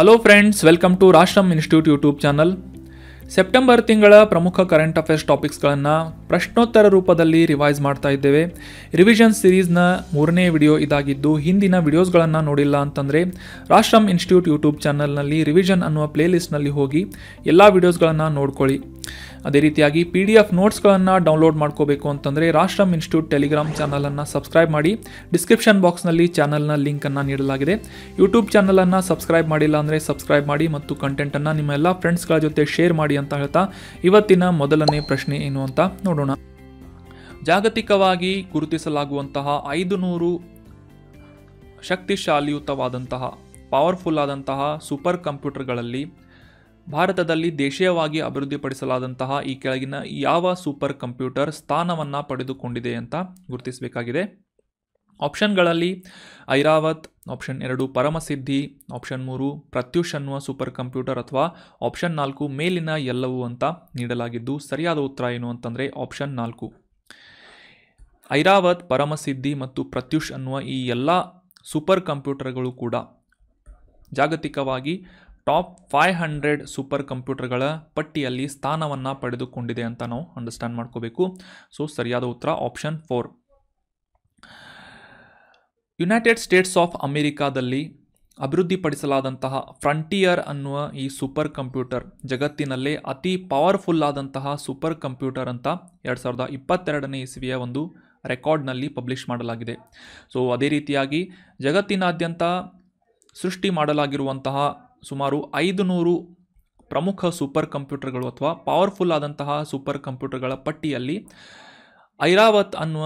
hello friends welcome to Rashtram institute YouTube channel September ತಿಂಗಳ ಪ್ರಮುಖ current affairs ಟಾಪಿಕ್ಸ್ಗಳನ್ನು ಪ್ರಶ್ನೋತ್ತರ ರೂಪದಲ್ಲಿ ರಿವೈಸ್ ಮಾಡ್ತಾ ಇದ್ದೇವೆ ರಿವಿಷನ್ ಸಿರೀಸ್ನ ಮೂರನೇ ವಿಡಿಯೋ ಇದಾಗಿದ್ದು ಹಿಂದಿನ ವಿಡಿಯೋಸ್ಗಳನ್ನು ನೋಡಿಲ್ಲ ಅಂತಂದರೆ ರಾಷ್ಟ್ರಮ್ ಇನ್ಸ್ಟಿಟ್ಯೂಟ್ ಯೂಟ್ಯೂಬ್ ಚಾನಲ್ನಲ್ಲಿ ರಿವಿಷನ್ ಅನ್ನುವ ಪ್ಲೇಲಿಸ್ಟ್ನಲ್ಲಿ ಹೋಗಿ ಎಲ್ಲ ವಿಡಿಯೋಸ್ಗಳನ್ನು ನೋಡ್ಕೊಳ್ಳಿ ಅದೇ ರೀತಿಯಾಗಿ ಪಿ ಡಿ ಎಫ್ ನೋಟ್ಸ್ಗಳನ್ನು ಡೌನ್ಲೋಡ್ ಮಾಡ್ಕೋಬೇಕು ಅಂತಂದರೆ ರಾಷ್ಟ್ರಮ್ ಇನ್ಸ್ಟಿಟ್ಯೂಟ್ ಟೆಲಿಗ್ರಾಮ್ ಚಾನಲನ್ನು ಸಬ್ಸ್ಕ್ರೈಬ್ ಮಾಡಿ ಡಿಸ್ಕ್ರಿಪ್ಷನ್ ಬಾಕ್ಸ್ನಲ್ಲಿ ಚಾನಲ್ನ ಲಿಂಕನ್ನು ನೀಡಲಾಗಿದೆ ಯೂಟ್ಯೂಬ್ ಚಾನಲನ್ನು ಸಬ್ಸ್ಕ್ರೈಬ್ ಮಾಡಿಲ್ಲ ಅಂದರೆ ಸಬ್ಸ್ಕ್ರೈಬ್ ಮಾಡಿ ಮತ್ತು ಕಂಟೆಂಟನ್ನು ನಿಮ್ಮ ಎಲ್ಲ ಫ್ರೆಂಡ್ಸ್ಗಳ ಜೊತೆ ಶೇರ್ ಮಾಡಿ ಅಂತ ಹೇಳ್ತಾ ಇವತ್ತಿನ ಮೊದಲನೇ ಪ್ರಶ್ನೆ ಏನು ಅಂತ ನೋಡೋಣ ನೋಡೋಣ ಜಾಗತಿಕವಾಗಿ ಗುರುತಿಸಲಾಗುವಂತಹ ಐದು ನೂರು ಶಕ್ತಿಶಾಲಿಯುತವಾದಂತಹ ಪವರ್ಫುಲ್ ಆದಂತಹ ಸೂಪರ್ ಕಂಪ್ಯೂಟರ್ಗಳಲ್ಲಿ ಭಾರತದಲ್ಲಿ ದೇಶೀಯವಾಗಿ ಅಭಿವೃದ್ಧಿಪಡಿಸಲಾದಂತಹ ಈ ಕೆಳಗಿನ ಯಾವ ಸೂಪರ್ ಕಂಪ್ಯೂಟರ್ ಸ್ಥಾನವನ್ನು ಪಡೆದುಕೊಂಡಿದೆ ಅಂತ ಗುರುತಿಸಬೇಕಾಗಿದೆ ಆಪ್ಷನ್ಗಳಲ್ಲಿ ಐರಾವತ್ ಆಪ್ಷನ್ ಎರಡು ಪರಮಸಿದ್ಧಿ ಆಪ್ಷನ್ ಮೂರು ಪ್ರತ್ಯುಷ್ ಅನ್ನುವ ಸೂಪರ್ ಕಂಪ್ಯೂಟರ್ ಅಥವಾ ಆಪ್ಷನ್ ನಾಲ್ಕು ಮೇಲಿನ ಎಲ್ಲವೂ ಅಂತ ನೀಡಲಾಗಿದ್ದು ಸರಿಯಾದ ಉತ್ತರ ಏನು ಅಂತಂದರೆ ಆಪ್ಷನ್ ನಾಲ್ಕು ಐರಾವತ್ ಪರಮಸಿದ್ಧಿ ಮತ್ತು ಪ್ರತ್ಯುಷ್ ಅನ್ನುವ ಈ ಎಲ್ಲ ಸೂಪರ್ ಕಂಪ್ಯೂಟರ್ಗಳು ಕೂಡ ಜಾಗತಿಕವಾಗಿ ಟಾಪ್ ಫೈವ್ ಹಂಡ್ರೆಡ್ ಸೂಪರ್ ಕಂಪ್ಯೂಟರ್ಗಳ ಪಟ್ಟಿಯಲ್ಲಿ ಸ್ಥಾನವನ್ನು ಪಡೆದುಕೊಂಡಿದೆ ಅಂತ ನಾವು ಅಂಡರ್ಸ್ಟ್ಯಾಂಡ್ ಮಾಡ್ಕೋಬೇಕು ಸೊ ಸರಿಯಾದ ಉತ್ತರ option four United States of ಅಮೇರಿಕಾದಲ್ಲಿ ಅಭಿವೃದ್ಧಿಪಡಿಸಲಾದಂತಹ ಫ್ರಂಟಿಯರ್ ಅನ್ನುವ ಈ ಸೂಪರ್ ಕಂಪ್ಯೂಟರ್ ಜಗತ್ತಿನಲ್ಲೇ ಅತಿ ಪವರ್ಫುಲ್ ಆದಂತಹ ಸೂಪರ್ ಕಂಪ್ಯೂಟರ್ ಅಂತ ಎರಡು ಸಾವಿರದ ಇಪ್ಪತ್ತೆರಡನೇ ಇಸವಿಯ ಒಂದು ರೆಕಾರ್ಡ್ನಲ್ಲಿ ಪಬ್ಲಿಷ್ ಮಾಡಲಾಗಿದೆ ಸೊ ಅದೇ ರೀತಿಯಾಗಿ ಜಗತ್ತಿನಾದ್ಯಂತ ಸೃಷ್ಟಿ ಮಾಡಲಾಗಿರುವಂತಹ ಸುಮಾರು ಐದು ನೂರು ಪ್ರಮುಖ ಸೂಪರ್ ಕಂಪ್ಯೂಟರ್ಗಳು ಅಥವಾ ಪವರ್ಫುಲ್ ಆದಂತಹ ಸೂಪರ್ ಕಂಪ್ಯೂಟರ್ಗಳ ಪಟ್ಟಿಯಲ್ಲಿ ಐರಾವತ್ ಅನ್ನುವ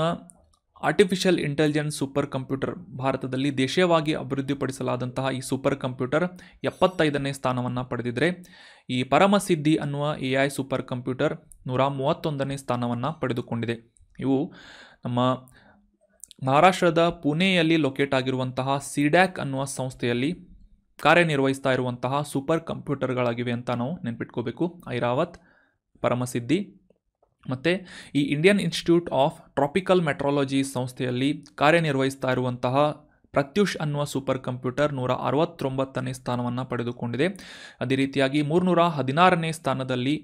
ಆರ್ಟಿಫಿಷಿಯಲ್ ಇಂಟೆಲಿಜೆನ್ಸ್ ಸೂಪರ್ ಕಂಪ್ಯೂಟರ್ ಭಾರತದಲ್ಲಿ ದೇಶೀಯವಾಗಿ ಅಭಿವೃದ್ಧಿಪಡಿಸಲಾದಂತಹ ಈ ಸೂಪರ್ ಕಂಪ್ಯೂಟರ್ ಎಪ್ಪತ್ತೈದನೇ ಸ್ಥಾನವನ್ನು ಪಡೆದಿದ್ದರೆ ಈ ಪರಮಸಿದ್ಧಿ ಅನ್ನುವ ಎ ಐ ಸೂಪರ್ ಕಂಪ್ಯೂಟರ್ ನೂರ ಮೂವತ್ತೊಂದನೇ ಸ್ಥಾನವನ್ನು ಪಡೆದುಕೊಂಡಿದೆ ಇವು ನಮ್ಮ ಮಹಾರಾಷ್ಟ್ರದ ಪುಣೆಯಲ್ಲಿ ಲೊಕೇಟ್ ಆಗಿರುವಂತಹ ಸಿಡ್ಯಾಕ್ ಅನ್ನುವ ಸಂಸ್ಥೆಯಲ್ಲಿ ಕಾರ್ಯನಿರ್ವಹಿಸ್ತಾ ಇರುವಂತಹ ಸೂಪರ್ ಕಂಪ್ಯೂಟರ್ಗಳಾಗಿವೆ ಅಂತ ನಾವು ನೆನ್ಪಿಟ್ಕೋಬೇಕು ಐರಾವತ್ ಪರಮಸಿದ್ಧಿ ಮತ್ತು ಈ Indian institute of tropical meteorology ಸಂಸ್ಥೆಯಲ್ಲಿ ಕಾರ್ಯನಿರ್ವಹಿಸ್ತಾ ಇರುವಂತಹ ಪ್ರತ್ಯುಷ್ ಅನ್ನುವ ಸೂಪರ್ ಕಂಪ್ಯೂಟರ್ ನೂರ ಅರವತ್ತೊಂಬತ್ತನೇ ಸ್ಥಾನವನ್ನು ಪಡೆದುಕೊಂಡಿದೆ ಅದೇ ರೀತಿಯಾಗಿ ಮೂರುನೂರ ಹದಿನಾರನೇ ಸ್ಥಾನದಲ್ಲಿ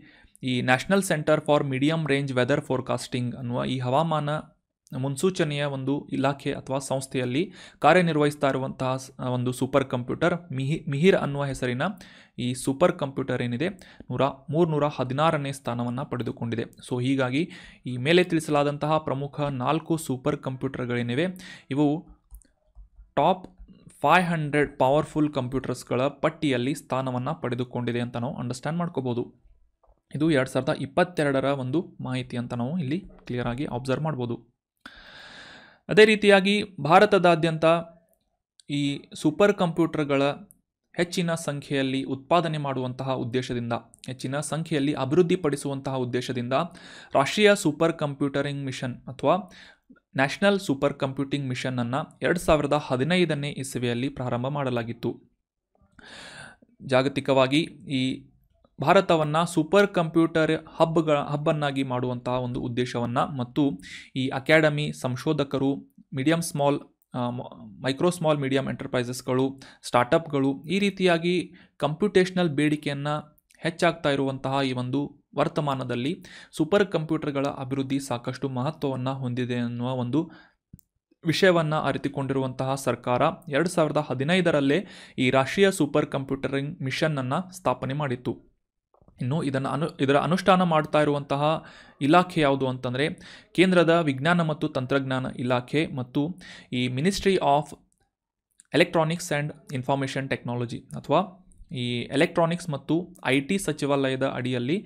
ಈ national centre for medium range weather forecasting ಅನ್ನುವ ಈ ಹವಾಮಾನ ಮುನ್ಸೂಚನೆಯ ಒಂದು ಇಲಾಖೆ ಅಥವಾ ಸಂಸ್ಥೆಯಲ್ಲಿ ಕಾರ್ಯನಿರ್ವಹಿಸ್ತಾ ಇರುವಂತಹ ಒಂದು ಸೂಪರ್ ಕಂಪ್ಯೂಟರ್ ಮಿಹಿ ಮಿಹಿರ್ ಅನ್ನುವ ಹೆಸರಿನ ಈ ಸೂಪರ್ ಕಂಪ್ಯೂಟರ್ ಏನಿದೆ ನೂರ ಮೂರ್ನೂರ ಹದಿನಾರನೇ ಸ್ಥಾನವನ್ನು ಪಡೆದುಕೊಂಡಿದೆ ಸೊ ಹೀಗಾಗಿ ಈ ಮೇಲೆ ತಿಳಿಸಲಾದಂತಹ ಪ್ರಮುಖ ನಾಲ್ಕು ಸೂಪರ್ ಕಂಪ್ಯೂಟರ್ಗಳೇನಿವೆ ಇವು ಟಾಪ್ ಫೈವ್ ಹಂಡ್ರೆಡ್ ಪವರ್ಫುಲ್ ಕಂಪ್ಯೂಟರ್ಸ್ಗಳ ಪಟ್ಟಿಯಲ್ಲಿ ಸ್ಥಾನವನ್ನು ಪಡೆದುಕೊಂಡಿದೆ ಅಂತ ನಾವು ಅಂಡರ್ಸ್ಟ್ಯಾಂಡ್ ಮಾಡ್ಕೋಬೋದು ಇದು ಎರಡು ಸಾವಿರದ ಇಪ್ಪತ್ತೆರಡರ ಒಂದು ಮಾಹಿತಿ ಅಂತ ನಾವು ಇಲ್ಲಿ ಕ್ಲಿಯರಾಗಿ ಅಬ್ಸರ್ವ್ ಮಾಡ್ಬೋದು ಅದೇ ರೀತಿಯಾಗಿ ಭಾರತದಾದ್ಯಂತ ಈ ಸೂಪರ್ ಕಂಪ್ಯೂಟರ್ಗಳ ಹೆಚ್ಚಿನ ಸಂಖ್ಯೆಯಲ್ಲಿ ಉತ್ಪಾದನೆ ಮಾಡುವಂತಹ ಉದ್ದೇಶದಿಂದ ಹೆಚ್ಚಿನ ಸಂಖ್ಯೆಯಲ್ಲಿ ಅಭಿವೃದ್ಧಿಪಡಿಸುವಂತಹ ಉದ್ದೇಶದಿಂದ ರಾಷ್ಟ್ರೀಯ ಸೂಪರ್ ಕಂಪ್ಯೂಟರಿಂಗ್ ಮಿಷನ್ ಅಥವಾ ನ್ಯಾಷನಲ್ ಸೂಪರ್ ಕಂಪ್ಯೂಟಿಂಗ್ ಮಿಷನನ್ನು ಎರಡು ಸಾವಿರದ ಹದಿನೈದನೇ ಇಸವಿಯಲ್ಲಿ ಪ್ರಾರಂಭ ಮಾಡಲಾಗಿತ್ತು ಜಾಗತಿಕವಾಗಿ ಈ ಭಾರತವನ್ನು ಸೂಪರ್ ಕಂಪ್ಯೂಟರ್ ಹಬ್ಗಳ ಹಬ್ಬನ್ನಾಗಿ ಮಾಡುವಂತಹ ಒಂದು ಉದ್ದೇಶವನ್ನು ಮತ್ತು ಈ ಅಕಾಡೆಮಿ ಸಂಶೋಧಕರು medium small micro small medium ಎಂಟರ್ಪ್ರೈಸಸ್ಗಳು ಸ್ಟಾರ್ಟಪ್ಗಳು ಈ ರೀತಿಯಾಗಿ ಕಂಪ್ಯೂಟೇಷನಲ್ ಬೇಡಿಕೆಯನ್ನು ಹೆಚ್ಚಾಗ್ತಾ ಇರುವಂತಹ ಈ ಒಂದು ವರ್ತಮಾನದಲ್ಲಿ ಸೂಪರ್ ಕಂಪ್ಯೂಟರ್ಗಳ ಅಭಿವೃದ್ಧಿ ಸಾಕಷ್ಟು ಮಹತ್ವವನ್ನು ಹೊಂದಿದೆ ಎನ್ನುವ ಒಂದು ವಿಷಯವನ್ನು ಅರಿತುಕೊಂಡಿರುವಂತಹ ಸರ್ಕಾರ ಎರಡು ಸಾವಿರದ ಹದಿನೈದರಲ್ಲೇ ಈ ರಾಷ್ಟ್ರೀಯ ಸೂಪರ್ ಕಂಪ್ಯೂಟರಿಂಗ್ ಮಿಷನ್ನನ್ನು ಸ್ಥಾಪನೆ ಮಾಡಿತ್ತು ಇನ್ನು ಇದನ್ನು ಅನು ಇದರ ಅನುಷ್ಠಾನ ಮಾಡ್ತಾ ಇರುವಂತಹ ಇಲಾಖೆ ಯಾವುದು ಅಂತಂದರೆ ಕೇಂದ್ರದ ವಿಜ್ಞಾನ ಮತ್ತು ತಂತ್ರಜ್ಞಾನ ಇಲಾಖೆ ಮತ್ತು ಈ ministry of electronics and information technology ಅಥವಾ ಈ ಎಲೆಕ್ಟ್ರಾನಿಕ್ಸ್ ಮತ್ತು ಐ ಟಿ ಸಚಿವಾಲಯದ ಅಡಿಯಲ್ಲಿ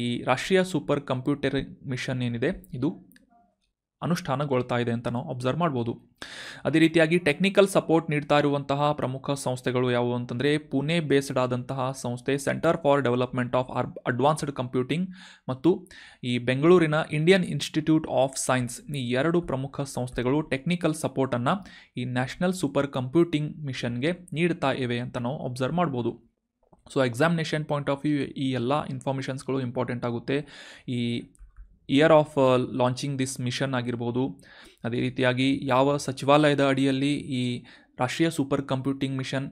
ಈ ರಾಷ್ಟ್ರೀಯ ಸೂಪರ್ ಕಂಪ್ಯೂಟರ್ ಮಿಷನ್ ಏನಿದೆ ಇದು ಅನುಷ್ಠಾನಗೊಳ್ತಾ ಇದೆ ಅಂತ ನಾವು ಅಬ್ಸರ್ವ್ ಮಾಡ್ಬೋದು ಅದೇ ರೀತಿಯಾಗಿ ಟೆಕ್ನಿಕಲ್ ಸಪೋರ್ಟ್ ನೀಡ್ತಾ ಇರುವಂತಹ ಪ್ರಮುಖ ಸಂಸ್ಥೆಗಳು ಯಾವುವು ಅಂತಂದರೆ ಪುಣೆ ಬೇಸ್ಡ್ ಆದಂತಹ ಸಂಸ್ಥೆ centre for development of uh advanced computing ಮತ್ತು ಈ ಬೆಂಗಳೂರಿನ ಇಂಡಿಯನ್ ಇನ್ಸ್ಟಿಟ್ಯೂಟ್ ಆಫ್ ಸೈನ್ಸ್ ಈ ಎರಡು ಪ್ರಮುಖ ಸಂಸ್ಥೆಗಳು ಟೆಕ್ನಿಕಲ್ ಸಪೋರ್ಟನ್ನು ಈ ನ್ಯಾಷನಲ್ ಸೂಪರ್ ಕಂಪ್ಯೂಟಿಂಗ್ ಮಿಷನ್ಗೆ ನೀಡ್ತಾ ಇವೆ ಅಂತ ನಾವು ಅಬ್ಸರ್ವ್ ಮಾಡ್ಬೋದು so examination point of view ಈ ಎಲ್ಲ ಇನ್ಫಾರ್ಮೇಷನ್ಸ್ಗಳು ಇಂಪಾರ್ಟೆಂಟ್ ಆಗುತ್ತೆ ಈ year of launching this mission ಆಗಿರ್ಬೋದು ಅದೇ ರೀತಿಯಾಗಿ ಯಾವ ಸಚಿವಾಲಯದ ಅಡಿಯಲ್ಲಿ ಈ ರಾಷ್ಟ್ರೀಯ ಸೂಪರ್ ಕಂಪ್ಯೂಟಿಂಗ್ ಮಿಷನ್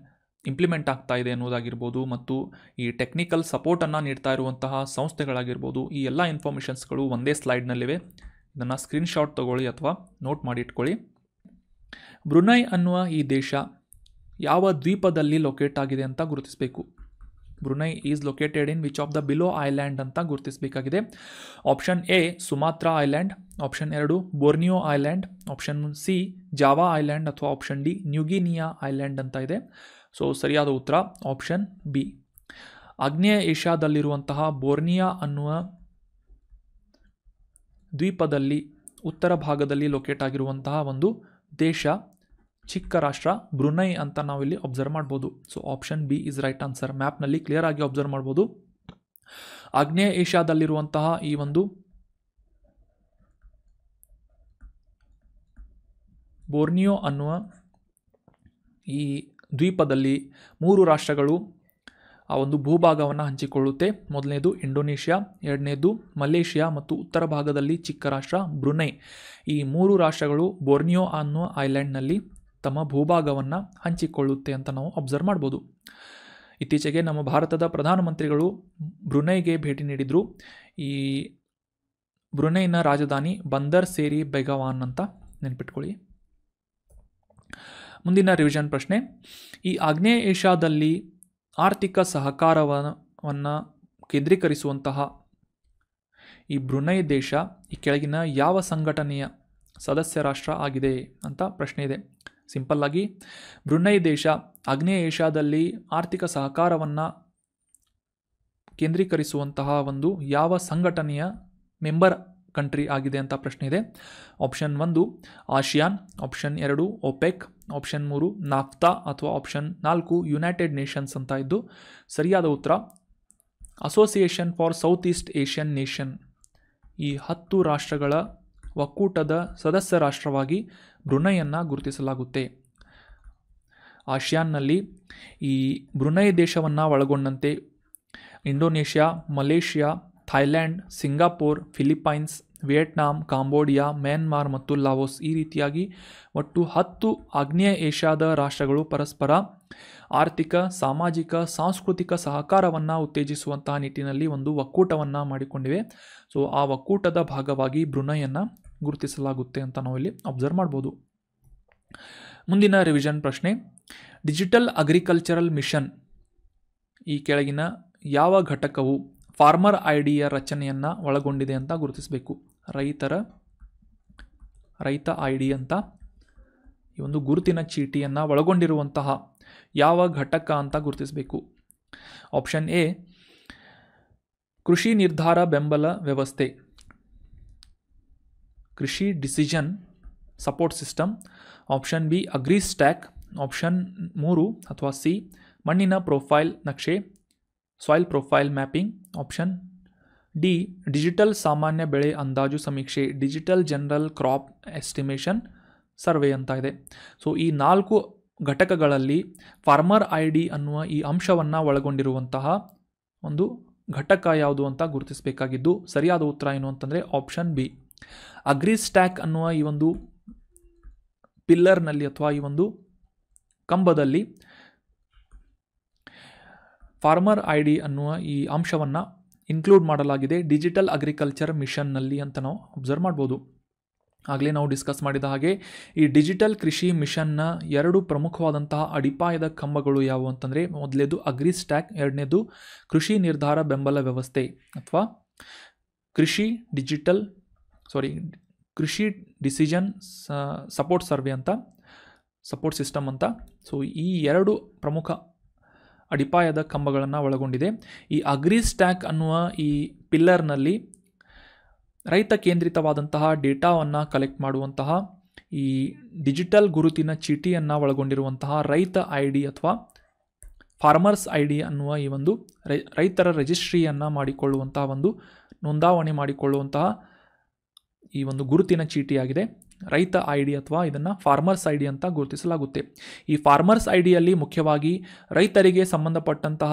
ಇಂಪ್ಲಿಮೆಂಟ್ ಆಗ್ತಾ ಇದೆ ಅನ್ನೋದಾಗಿರ್ಬೋದು ಮತ್ತು ಈ ಟೆಕ್ನಿಕಲ್ ಸಪೋರ್ಟನ್ನು ನೀಡ್ತಾ ಇರುವಂತಹ ಸಂಸ್ಥೆಗಳಾಗಿರ್ಬೋದು ಈ ಎಲ್ಲ ಇನ್ಫಾರ್ಮೇಷನ್ಸ್ಗಳು ಒಂದೇ ಸ್ಲೈಡ್ನಲ್ಲಿವೆ ಇದನ್ನು ಸ್ಕ್ರೀನ್ಶಾಟ್ ತಗೊಳ್ಳಿ ಅಥವಾ ನೋಟ್ ಮಾಡಿ ಇಟ್ಕೊಳ್ಳಿ ಬ್ರುನೈ ಅನ್ನುವ ಈ ದೇಶ ಯಾವ ದ್ವೀಪದಲ್ಲಿ ಲೊಕೇಟ್ ಆಗಿದೆ ಅಂತ ಗುರುತಿಸಬೇಕು Brunei is located in which of the below island ಅಂತ ಗುರುತಿಸಬೇಕಾಗಿದೆ option A Sumatra island option ಎರಡು Borneo island option C Java island ಅಥವಾ ಆಪ್ಷನ್ ಡಿ ನ್ಯೂಗಿನಿಯಾ ಐಲ್ಯಾಂಡ್ ಅಂತ ಇದೆ ಸೊ ಸರಿಯಾದ ಉತ್ತರ ಆಪ್ಷನ್ ಬಿ ಆಗ್ನೇಯ ಏಷ್ಯಾದಲ್ಲಿರುವಂತಹ ಬೋರ್ನಿಯಾ ಅನ್ನುವ ದ್ವೀಪದಲ್ಲಿ ಉತ್ತರ ಭಾಗದಲ್ಲಿ ಲೊಕೇಟ್ ಆಗಿರುವಂತಹ ಒಂದು ದೇಶ ಚಿಕ್ಕ ರಾಷ್ಟ್ರ ಬ್ರುನೈ ಅಂತ ನಾವಿಲ್ಲಿ ಅಬ್ಸರ್ವ್ ಮಾಡ್ಬೋದು so option B is right answer ಮ್ಯಾಪ್ನಲ್ಲಿ ಕ್ಲಿಯರ್ ಆಗಿ ಅಬ್ಸರ್ವ್ ಮಾಡ್ಬೋದು ಆಗ್ನೇಯ ಏಷ್ಯಾದಲ್ಲಿರುವಂತಹ ಈ ಒಂದು ಬೋರ್ನಿಯೋ ಅನ್ನುವ ಈ ದ್ವೀಪದಲ್ಲಿ ಮೂರು ರಾಷ್ಟ್ರಗಳು ಆ ಒಂದು ಭೂಭಾಗವನ್ನು ಹಂಚಿಕೊಳ್ಳುತ್ತೆ ಮೊದಲನೇದು ಇಂಡೋನೇಷ್ಯಾ ಎರಡನೇದು ಮಲೇಷಿಯಾ ಮತ್ತು ಉತ್ತರ ಭಾಗದಲ್ಲಿ ಚಿಕ್ಕ ರಾಷ್ಟ್ರ ಬ್ರುನೈ ಈ ಮೂರು ರಾಷ್ಟ್ರಗಳು ಬೋರ್ನಿಯೋ ಅನ್ನುವ ಐಲ್ಯಾಂಡ್ನಲ್ಲಿ ತಮ್ಮ ಭೂಭಾಗವನ್ನು ಹಂಚಿಕೊಳ್ಳುತ್ತೆ ಅಂತ ನಾವು ಅಬ್ಸರ್ವ್ ಮಾಡ್ಬೋದು ಇತ್ತೀಚೆಗೆ ನಮ್ಮ ಭಾರತದ ಪ್ರಧಾನಮಂತ್ರಿಗಳು ಬ್ರುನೈಗೆ ಭೇಟಿ ನೀಡಿದ್ರು ಈ ಬ್ರುನೈನ ರಾಜಧಾನಿ ಬಂದರ್ ಸೇರಿ ಬೆಗವಾನ್ ಅಂತ ನೆನ್ಪಿಟ್ಕೊಳ್ಳಿ ಮುಂದಿನ ರಿವಿಷನ್ ಪ್ರಶ್ನೆ ಈ ಆಗ್ನೇಯ ಏಷ್ಯಾದಲ್ಲಿ ಆರ್ಥಿಕ ಸಹಕಾರವನ್ನು ಕೇಂದ್ರೀಕರಿಸುವಂತಹ ಈ ಬ್ರುನೈ ದೇಶ ಈ ಕೆಳಗಿನ ಯಾವ ಸಂಘಟನೆಯ ಸದಸ್ಯ ರಾಷ್ಟ್ರ ಆಗಿದೆ ಅಂತ ಪ್ರಶ್ನೆ ಇದೆ ಸಿಂಪಲ್ಲಾಗಿ ಬ್ರುನೈ ದೇಶ ಆಗ್ನೇಯ ಏಷ್ಯಾದಲ್ಲಿ ಆರ್ಥಿಕ ಸಹಕಾರವನ್ನು ಕೇಂದ್ರೀಕರಿಸುವಂತಹ ಒಂದು ಯಾವ ಸಂಘಟನೆಯ ಮೆಂಬರ್ ಕಂಟ್ರಿ ಆಗಿದೆ ಅಂತ ಪ್ರಶ್ನೆ ಇದೆ ಆಪ್ಷನ್ ಒಂದು ಆಶಿಯಾನ್ ಆಪ್ಷನ್ ಎರಡು ಒಪೆಕ್ ಆಪ್ಷನ್ ಮೂರು ನಾಫ್ತಾ ಅಥವಾ ಆಪ್ಷನ್ ನಾಲ್ಕು ಯುನೈಟೆಡ್ ನೇಷನ್ಸ್ ಅಂತ ಇದ್ದು ಸರಿಯಾದ ಉತ್ತರ association for south east Asian nation ಈ ಹತ್ತು ರಾಷ್ಟ್ರಗಳ ಒಕ್ಕೂಟದ ಸದಸ್ಯ ರಾಷ್ಟ್ರವಾಗಿ ಬ್ರುನೈಯನ್ನು ಗುರುತಿಸಲಾಗುತ್ತೆ ಆಶಿಯಾನ್ನಲ್ಲಿ ಈ ಬ್ರುನೈ ದೇಶವನ್ನು ಒಳಗೊಂಡಂತೆ Indonesia Malaysia Thailand Singapore Philippines Vietnam Cambodia Myanmar ಮತ್ತು ಲಾವೋಸ್ ಈ ರೀತಿಯಾಗಿ ಒಟ್ಟು ಹತ್ತು ಆಗ್ನೇಯ ಏಷ್ಯಾದ ರಾಷ್ಟ್ರಗಳು ಪರಸ್ಪರ ಆರ್ಥಿಕ ಸಾಮಾಜಿಕ ಸಾಂಸ್ಕೃತಿಕ ಸಹಕಾರವನ್ನು ಉತ್ತೇಜಿಸುವಂತಹ ನಿಟ್ಟಿನಲ್ಲಿ ಒಂದು ಒಕ್ಕೂಟವನ್ನು ಮಾಡಿಕೊಂಡಿವೆ ಸೊ ಆ ಒಕ್ಕೂಟದ ಭಾಗವಾಗಿ ಬ್ರುನೈಯನ್ನು ಗುರುತಿಸಲಾಗುತ್ತೆ ಅಂತ ನಾವು ಇಲ್ಲಿ ಅಬ್ಸರ್ವ್ ಮಾಡ್ಬೋದು ಮುಂದಿನ ರಿವಿಷನ್ ಪ್ರಶ್ನೆ ಡಿಜಿಟಲ್ ಅಗ್ರಿಕಲ್ಚರಲ್ ಮಿಷನ್ ಈ ಕೆಳಗಿನ ಯಾವ ಘಟಕವು ಫಾರ್ಮರ್ ಐಡಿಯ ರಚನೆಯನ್ನು ಒಳಗೊಂಡಿದೆ ಅಂತ ಗುರುತಿಸಬೇಕು ರೈತರ ರೈತ ಐಡಿ ಅಂತ ಈ ಒಂದು ಗುರುತಿನ ಚೀಟಿಯನ್ನು ಒಳಗೊಂಡಿರುವಂತಹ ಯಾವ ಘಟಕ ಅಂತ ಗುರುತಿಸಬೇಕು ಆಪ್ಷನ್ ಎ ಕೃಷಿ ನಿರ್ಧಾರ ಬೆಂಬಲ ವ್ಯವಸ್ಥೆ ಕೃಷಿ decision support system option B agri stack option ಮೂರು ಅಥವಾ ಸಿ ಮಣ್ಣಿನ ಪ್ರೊಫೈಲ್ ನಕ್ಷೆ soil profile mapping option D digital ಸಾಮಾನ್ಯ ಬೆಳೆ ಅಂದಾಜು ಸಮೀಕ್ಷೆ digital general crop estimation survey ಅಂತ ಇದೆ ಸೊ ಈ ನಾಲ್ಕು ಘಟಕಗಳಲ್ಲಿ ಫಾರ್ಮರ್ ಐ ಡಿ ಅನ್ನುವ ಈ ಅಂಶವನ್ನು ಒಳಗೊಂಡಿರುವಂತಹ ಒಂದು ಘಟಕ ಯಾವುದು ಅಂತ ಗುರುತಿಸಬೇಕಾಗಿದ್ದು ಸರಿಯಾದ ಉತ್ತರ ಏನು ಅಂತಂದರೆ ಆಪ್ಷನ್ ಬಿ ಅಗ್ರಿ ಸ್ಟ್ಯಾಕ್ ಅನ್ನುವ ಈ ಒಂದು ಪಿಲ್ಲರ್ನಲ್ಲಿ ಅಥವಾ ಈ ಒಂದು ಕಂಬದಲ್ಲಿ ಫಾರ್ಮರ್ ಐ ಡಿ ಅನ್ನುವ ಈ ಅಂಶವನ್ನು ಇನ್ಕ್ಲೂಡ್ ಮಾಡಲಾಗಿದೆ ಡಿಜಿಟಲ್ ಅಗ್ರಿಕಲ್ಚರ್ ಮಿಷನ್ನಲ್ಲಿ ಅಂತ ನಾವು ಅಬ್ಸರ್ವ್ ಮಾಡ್ಬೋದು ಆಗಲೇ ನಾವು ಡಿಸ್ಕಸ್ ಮಾಡಿದ ಹಾಗೆ ಈ ಡಿಜಿಟಲ್ ಕೃಷಿ ಮಿಷನ್ನ ಎರಡು ಪ್ರಮುಖವಾದಂತಹ ಅಡಿಪಾಯದ ಕಂಬಗಳು ಯಾವುವು ಅಂತಂದರೆ ಮೊದಲೇದು ಅಗ್ರಿಸ್ಟ್ಯಾಕ್ ಸ್ಟ್ಯಾಕ್ ಎರಡನೇದು ಕೃಷಿ ನಿರ್ಧಾರ ಬೆಂಬಲ ವ್ಯವಸ್ಥೆ ಅಥವಾ ಕೃಷಿ ಡಿಜಿಟಲ್ ಸಾರಿ ಕೃಷಿ ಡಿಸಿಷನ್ ಸಪೋರ್ಟ್ ಸರ್ವೆ ಅಂತ ಸಪೋರ್ಟ್ ಸಿಸ್ಟಮ್ ಅಂತ ಸೊ ಈ ಎರಡು ಪ್ರಮುಖ ಅಡಿಪಾಯದ ಕಂಬಗಳನ್ನು ಒಳಗೊಂಡಿದೆ ಈ ಅಗ್ರಿಸ್ಟ್ಯಾಕ್ ಸ್ಟ್ಯಾಕ್ ಅನ್ನುವ ಈ ಪಿಲ್ಲರ್ನಲ್ಲಿ ರೈತ ಕೇಂದ್ರಿತವಾದಂತಹ ಡೇಟಾವನ್ನು ಕಲೆಕ್ಟ್ ಮಾಡುವಂತಹ ಈ ಡಿಜಿಟಲ್ ಗುರುತಿನ ಚೀಟಿಯನ್ನು ಒಳಗೊಂಡಿರುವಂತಹ ರೈತ ಐ ಡಿ ಅಥವಾ ಫಾರ್ಮರ್ಸ್ ಐ ಡಿ ಅನ್ನುವ ಈ ಒಂದು ರೈತರ ರಿಜಿಸ್ಟ್ರಿಯನ್ನು ಮಾಡಿಕೊಳ್ಳುವಂತಹ ಒಂದು ನೋಂದಾವಣೆ ಮಾಡಿಕೊಳ್ಳುವಂತಹ ಈ ಒಂದು ಗುರುತಿನ ಚೀಟಿಯಾಗಿದೆ ರೈತ ಐ ಡಿ ಅಥವಾ ಇದನ್ನು ಫಾರ್ಮರ್ಸ್ ಐ ಡಿ ಅಂತ ಗುರುತಿಸಲಾಗುತ್ತೆ ಈ ಫಾರ್ಮರ್ಸ್ ಐ ಡಿಯಲ್ಲಿ ಮುಖ್ಯವಾಗಿ ರೈತರಿಗೆ ಸಂಬಂಧಪಟ್ಟಂತಹ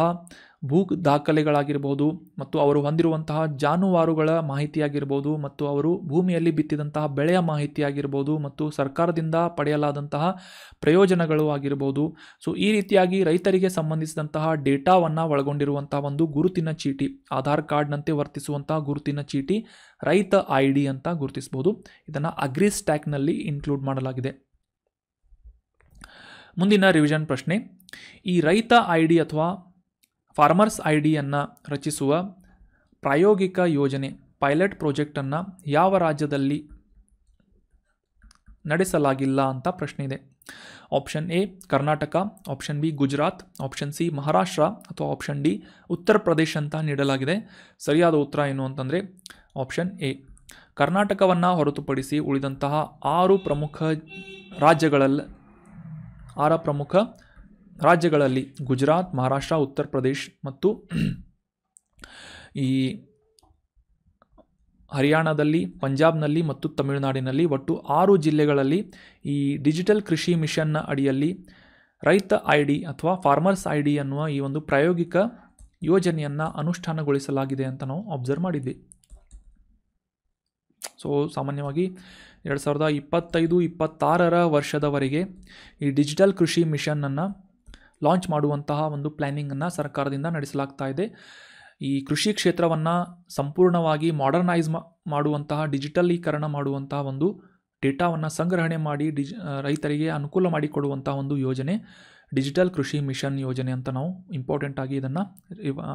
ಭೂ ದಾಖಲೆಗಳಾಗಿರ್ಬೋದು ಮತ್ತು ಅವರು ಹೊಂದಿರುವಂತಹ ಜಾನುವಾರುಗಳ ಮಾಹಿತಿಯಾಗಿರ್ಬೋದು ಮತ್ತು ಅವರು ಭೂಮಿಯಲ್ಲಿ ಬಿತ್ತಿದಂತಹ ಬೆಳೆಯ ಮಾಹಿತಿಯಾಗಿರ್ಬೋದು ಮತ್ತು ಸರ್ಕಾರದಿಂದ ಪಡೆಯಲಾದಂತಹ ಪ್ರಯೋಜನಗಳು ಆಗಿರ್ಬೋದು ಸೊ ಈ ರೀತಿಯಾಗಿ ರೈತರಿಗೆ ಸಂಬಂಧಿಸಿದಂತಹ ಡೇಟಾವನ್ನು ಒಳಗೊಂಡಿರುವಂತಹ ಒಂದು ಗುರುತಿನ ಚೀಟಿ ಆಧಾರ್ ಕಾರ್ಡ್ನಂತೆ ವರ್ತಿಸುವಂತಹ ಗುರುತಿನ ಚೀಟಿ ರೈತ ಐ ಡಿ ಅಂತ ಗುರುತಿಸ್ಬೋದು ಇದನ್ನು ಅಗ್ರಿಸ್ಟ್ಯಾಕ್ನಲ್ಲಿ ಇನ್ಕ್ಲೂಡ್ ಮಾಡಲಾಗಿದೆ ಮುಂದಿನ ರಿವಿಷನ್ ಪ್ರಶ್ನೆ ಈ ರೈತ ಐ ಡಿ ಅಥವಾ ಫಾರ್ಮರ್ಸ್ ಐ ಡಿಯನ್ನು ರಚಿಸುವ ಪ್ರಾಯೋಗಿಕ ಯೋಜನೆ ಪೈಲಟ್ ಪ್ರಾಜೆಕ್ಟನ್ನು ಯಾವ ರಾಜ್ಯದಲ್ಲಿ ನಡೆಸಲಾಗಿಲ್ಲ ಅಂತ ಪ್ರಶ್ನೆ ಇದೆ option A Karnataka option B Gujarat option C Maharashtra ಅಥವಾ ಆಪ್ಷನ್ ಡಿ ಉತ್ತರ ಪ್ರದೇಶ ಅಂತ ನೀಡಲಾಗಿದೆ ಸರಿಯಾದ ಉತ್ತರ ಏನು ಅಂತಂದರೆ ಆಪ್ಷನ್ ಎ ಕರ್ನಾಟಕವನ್ನು ಹೊರತುಪಡಿಸಿ ಉಳಿದಂತಹ ಆರು ಪ್ರಮುಖ ರಾಜ್ಯಗಳಲ್ಲಿ ಆರ ಪ್ರಮುಖ ರಾಜ್ಯಗಳಲ್ಲಿ ಗುಜರಾತ್ ಮಹಾರಾಷ್ಟ್ರ ಉತ್ತರ ಪ್ರದೇಶ್ ಮತ್ತು ಈ ಹರಿಯಾಣದಲ್ಲಿ ಪಂಜಾಬ್ನಲ್ಲಿ ಮತ್ತು ತಮಿಳುನಾಡಿನಲ್ಲಿ ಒಟ್ಟು ಆರು ಜಿಲ್ಲೆಗಳಲ್ಲಿ ಈ ಡಿಜಿಟಲ್ ಕೃಷಿ ಮಿಷನ್ನ ಅಡಿಯಲ್ಲಿ ರೈತ ಐ ಡಿ ಅಥವಾ ಫಾರ್ಮರ್ಸ್ ಐ ಡಿ ಅನ್ನುವ ಈ ಒಂದು ಪ್ರಾಯೋಗಿಕ ಯೋಜನೆಯನ್ನು ಅನುಷ್ಠಾನಗೊಳಿಸಲಾಗಿದೆ ಅಂತ ನಾವು ಅಬ್ಸರ್ವ್ ಮಾಡಿದ್ವಿ ಸೊ ಸಾಮಾನ್ಯವಾಗಿ ಎರಡು ಸಾವಿರದ ಇಪ್ಪತ್ತೈದು ಇಪ್ಪತ್ತಾರರ ವರ್ಷದವರೆಗೆ ಈ ಡಿಜಿಟಲ್ ಕೃಷಿ ಮಿಷನ್ನನ್ನು ಲಾಂಚ್ ಮಾಡುವಂತಹ ಒಂದು ಪ್ಲ್ಯಾನಿಂಗನ್ನು ಸರ್ಕಾರದಿಂದ ನಡೆಸಲಾಗ್ತಾ ಇದೆ ಈ ಕೃಷಿ ಕ್ಷೇತ್ರವನ್ನು ಸಂಪೂರ್ಣವಾಗಿ ಮಾಡರ್ನೈಸ್ ಮಾಡುವಂತಹ ಡಿಜಿಟಲೀಕರಣ ಮಾಡುವಂತಹ ಒಂದು ಡೇಟಾವನ್ನು ಸಂಗ್ರಹಣೆ ಮಾಡಿ ಡಿಜಿ ರೈತರಿಗೆ ಅನುಕೂಲ ಮಾಡಿಕೊಡುವಂಥ ಒಂದು ಯೋಜನೆ ಡಿಜಿಟಲ್ ಕೃಷಿ ಮಿಷನ್ ಯೋಜನೆ ಅಂತ ನಾವು ಇಂಪಾರ್ಟೆಂಟ್ ಆಗಿ ಇದನ್ನು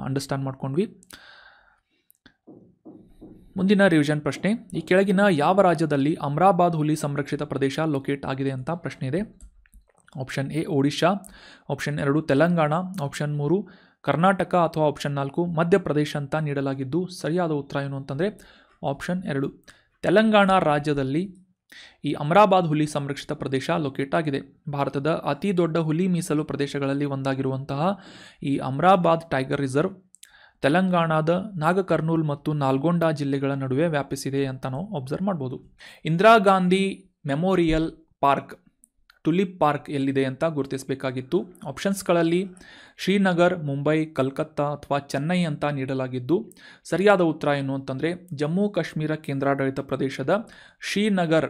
ಅಂಡರ್ಸ್ಟ್ಯಾಂಡ್ ಮಾಡ್ಕೊಂಡ್ವಿ ಮುಂದಿನ ರಿವಿಷನ್ ಪ್ರಶ್ನೆ ಈ ಕೆಳಗಿನ ಯಾವ ರಾಜ್ಯದಲ್ಲಿ ಅಮ್ರಾಬಾದ್ ಹುಲಿ ಸಂರಕ್ಷಿತ ಪ್ರದೇಶ ಲೊಕೇಟ್ ಆಗಿದೆ ಅಂತ ಪ್ರಶ್ನೆ ಇದೆ ಆಪ್ಷನ್ ಎ ಒಡಿಶಾ ಆಪ್ಷನ್ ಎರಡು ತೆಲಂಗಾಣ ಆಪ್ಷನ್ ಮೂರು ಕರ್ನಾಟಕ ಅಥವಾ ಆಪ್ಷನ್ ನಾಲ್ಕು ಮಧ್ಯಪ್ರದೇಶ ಅಂತ ನೀಡಲಾಗಿದ್ದು ಸರಿಯಾದ ಉತ್ತರ ಏನು ಅಂತಂದರೆ ಆಪ್ಷನ್ ಎರಡು ತೆಲಂಗಾಣ ರಾಜ್ಯದಲ್ಲಿ ಈ ಅಮರಾಬಾದ್ ಹುಲಿ ಸಂರಕ್ಷಿತ ಪ್ರದೇಶ ಲೊಕೇಟ್ ಆಗಿದೆ ಭಾರತದ ಅತಿ ದೊಡ್ಡ ಹುಲಿ ಮೀಸಲು ಪ್ರದೇಶಗಳಲ್ಲಿ ಒಂದಾಗಿರುವಂತಹ ಈ ಅಮರಾಬಾದ್ ಟೈಗರ್ ರಿಸರ್ವ್ ತೆಲಂಗಾಣದ ನಾಗಕರ್ನೂಲ್ ಮತ್ತು ನಾಲ್ಗೊಂಡ ಜಿಲ್ಲೆಗಳ ನಡುವೆ ವ್ಯಾಪಿಸಿದೆ ಅಂತ ನಾವು ಅಬ್ಸರ್ವ್ ಮಾಡ್ಬೋದು Indira Gandhi memorial park tulip park ಎಲ್ಲಿದೆ ಅಂತ ಗುರುತಿಸಬೇಕಾಗಿತ್ತು ಆಪ್ಷನ್ಸ್ಗಳಲ್ಲಿ ಶ್ರೀನಗರ್ ಮುಂಬೈ ಕಲ್ಕತ್ತಾ ಅಥವಾ ಚೆನ್ನೈ ಅಂತ ನೀಡಲಾಗಿದ್ದು ಸರಿಯಾದ ಉತ್ತರ ಏನು ಅಂತಂದರೆ ಜಮ್ಮು ಕಾಶ್ಮೀರ ಕೇಂದ್ರಾಡಳಿತ ಪ್ರದೇಶದ ಶ್ರೀನಗರ್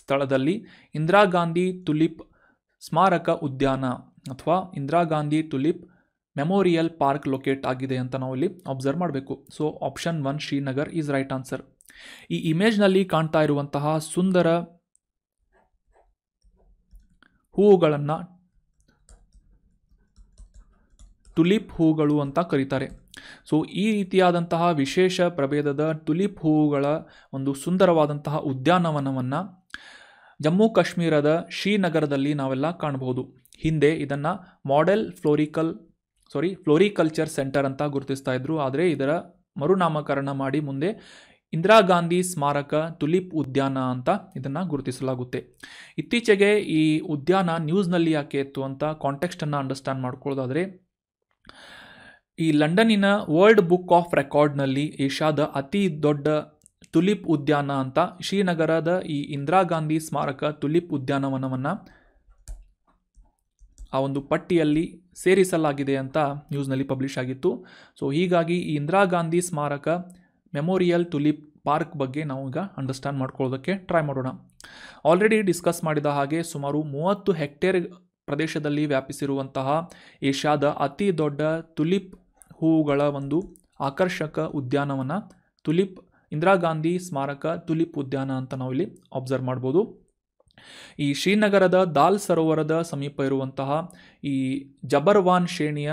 ಸ್ಥಳದಲ್ಲಿ ಇಂದಿರಾ ಗಾಂಧಿ ತುಲಿಪ್ ಸ್ಮಾರಕ ಉದ್ಯಾನ ಅಥವಾ Indira Gandhi tulip memorial park locate ಆಗಿದೆ ಅಂತ ನಾವು ಇಲ್ಲಿ ಅಬ್ಸರ್ವ್ ಮಾಡಬೇಕು so option one Srinagar is right answer ಈ ಇಮೇಜ್ನಲ್ಲಿ ಕಾಣ್ತಾ ಇರುವಂತಹ ಸುಂದರ ಹೂವುಗಳನ್ನು ಟುಲಿಪ್ ಹೂಗಳು ಅಂತ ಕರೀತಾರೆ ಸೊ ಈ ರೀತಿಯಾದಂತಹ ವಿಶೇಷ ಪ್ರಭೇದದ ಟುಲಿಪ್ ಹೂವುಗಳ ಒಂದು ಸುಂದರವಾದಂತಹ ಉದ್ಯಾನವನವನ್ನು ಜಮ್ಮು ಕಾಶ್ಮೀರದ ಶ್ರೀನಗರದಲ್ಲಿ ನಾವೆಲ್ಲ ಕಾಣಬಹುದು ಹಿಂದೆ ಇದನ್ನು ಮಾಡೆಲ್ ಫ್ಲೋರಿಕಲ್ ಸಾರಿ ಫ್ಲೋರಿಕಲ್ಚರ್ ಸೆಂಟರ್ ಅಂತ ಗುರುತಿಸ್ತಾ ಇದ್ರು ಆದರೆ ಇದರ ಮರುನಾಮಕರಣ ಮಾಡಿ ಮುಂದೆ ಇಂದಿರಾ ಗಾಂಧಿ ಸ್ಮಾರಕ ತುಲಿಪ್ ಉದ್ಯಾನ ಅಂತ ಇದನ್ನು ಗುರುತಿಸಲಾಗುತ್ತೆ ಇತ್ತೀಚೆಗೆ ಈ ಉದ್ಯಾನ ನ್ಯೂಸ್ನಲ್ಲಿ ಯಾಕೆ ಇತ್ತು ಅಂತ ಕಾಂಟೆಕ್ಸ್ಟನ್ನು ಅಂಡರ್ಸ್ಟ್ಯಾಂಡ್ ಮಾಡ್ಕೊಳ್ಳೋದಾದರೆ ಈ ಲಂಡನ್ನಿನ ವರ್ಲ್ಡ್ ಬುಕ್ ಆಫ್ ರೆಕಾರ್ಡ್ನಲ್ಲಿ ಏಷ್ಯಾದ ಅತಿ ದೊಡ್ಡ ತುಲಿಪ್ ಉದ್ಯಾನ ಅಂತ ಶ್ರೀನಗರದ ಈ ಇಂದಿರಾ ಗಾಂಧಿ ಸ್ಮಾರಕ ತುಲಿಪ್ ಉದ್ಯಾನವನವನ್ನು ಆ ಒಂದು ಪಟ್ಟಿಯಲ್ಲಿ ಸೇರಿಸಲಾಗಿದೆ ಅಂತ ನ್ಯೂಸ್ನಲ್ಲಿ ಪಬ್ಲಿಷ್ ಆಗಿತ್ತು ಸೊ ಹೀಗಾಗಿ ಈ ಇಂದಿರಾ ಗಾಂಧಿ ಸ್ಮಾರಕ ಮೆಮೋರಿಯಲ್ ತುಲಿಪ್ ಪಾರ್ಕ್ ಬಗ್ಗೆ ನಾವು ಈಗ ಅಂಡರ್ಸ್ಟ್ಯಾಂಡ್ ಮಾಡ್ಕೊಳ್ಳೋದಕ್ಕೆ ಟ್ರೈ ಮಾಡೋಣ ಆಲ್ರೆಡಿ ಡಿಸ್ಕಸ್ ಮಾಡಿದ ಹಾಗೆ ಸುಮಾರು ಮೂವತ್ತು ಹೆಕ್ಟೇರ್ ಪ್ರದೇಶದಲ್ಲಿ ವ್ಯಾಪಿಸಿರುವಂತಹ ಏಷ್ಯಾದ ಅತಿ ದೊಡ್ಡ ತುಲಿಪ್ ಹೂವುಗಳ ಒಂದು ಆಕರ್ಷಕ ಉದ್ಯಾನವನ ತುಲಿಪ್ ಇಂದಿರಾ ಗಾಂಧಿ ಸ್ಮಾರಕ ತುಲಿಪ್ ಉದ್ಯಾನ ಅಂತ ನಾವು ಇಲ್ಲಿ ಅಬ್ಸರ್ವ್ ಮಾಡ್ಬೋದು ಈ ಶ್ರೀನಗರದ ದಾಲ್ ಸರೋವರದ ಸಮೀಪ ಇರುವಂತಹ ಈ ಜಬರ್ವಾನ್ ಶ್ರೇಣಿಯ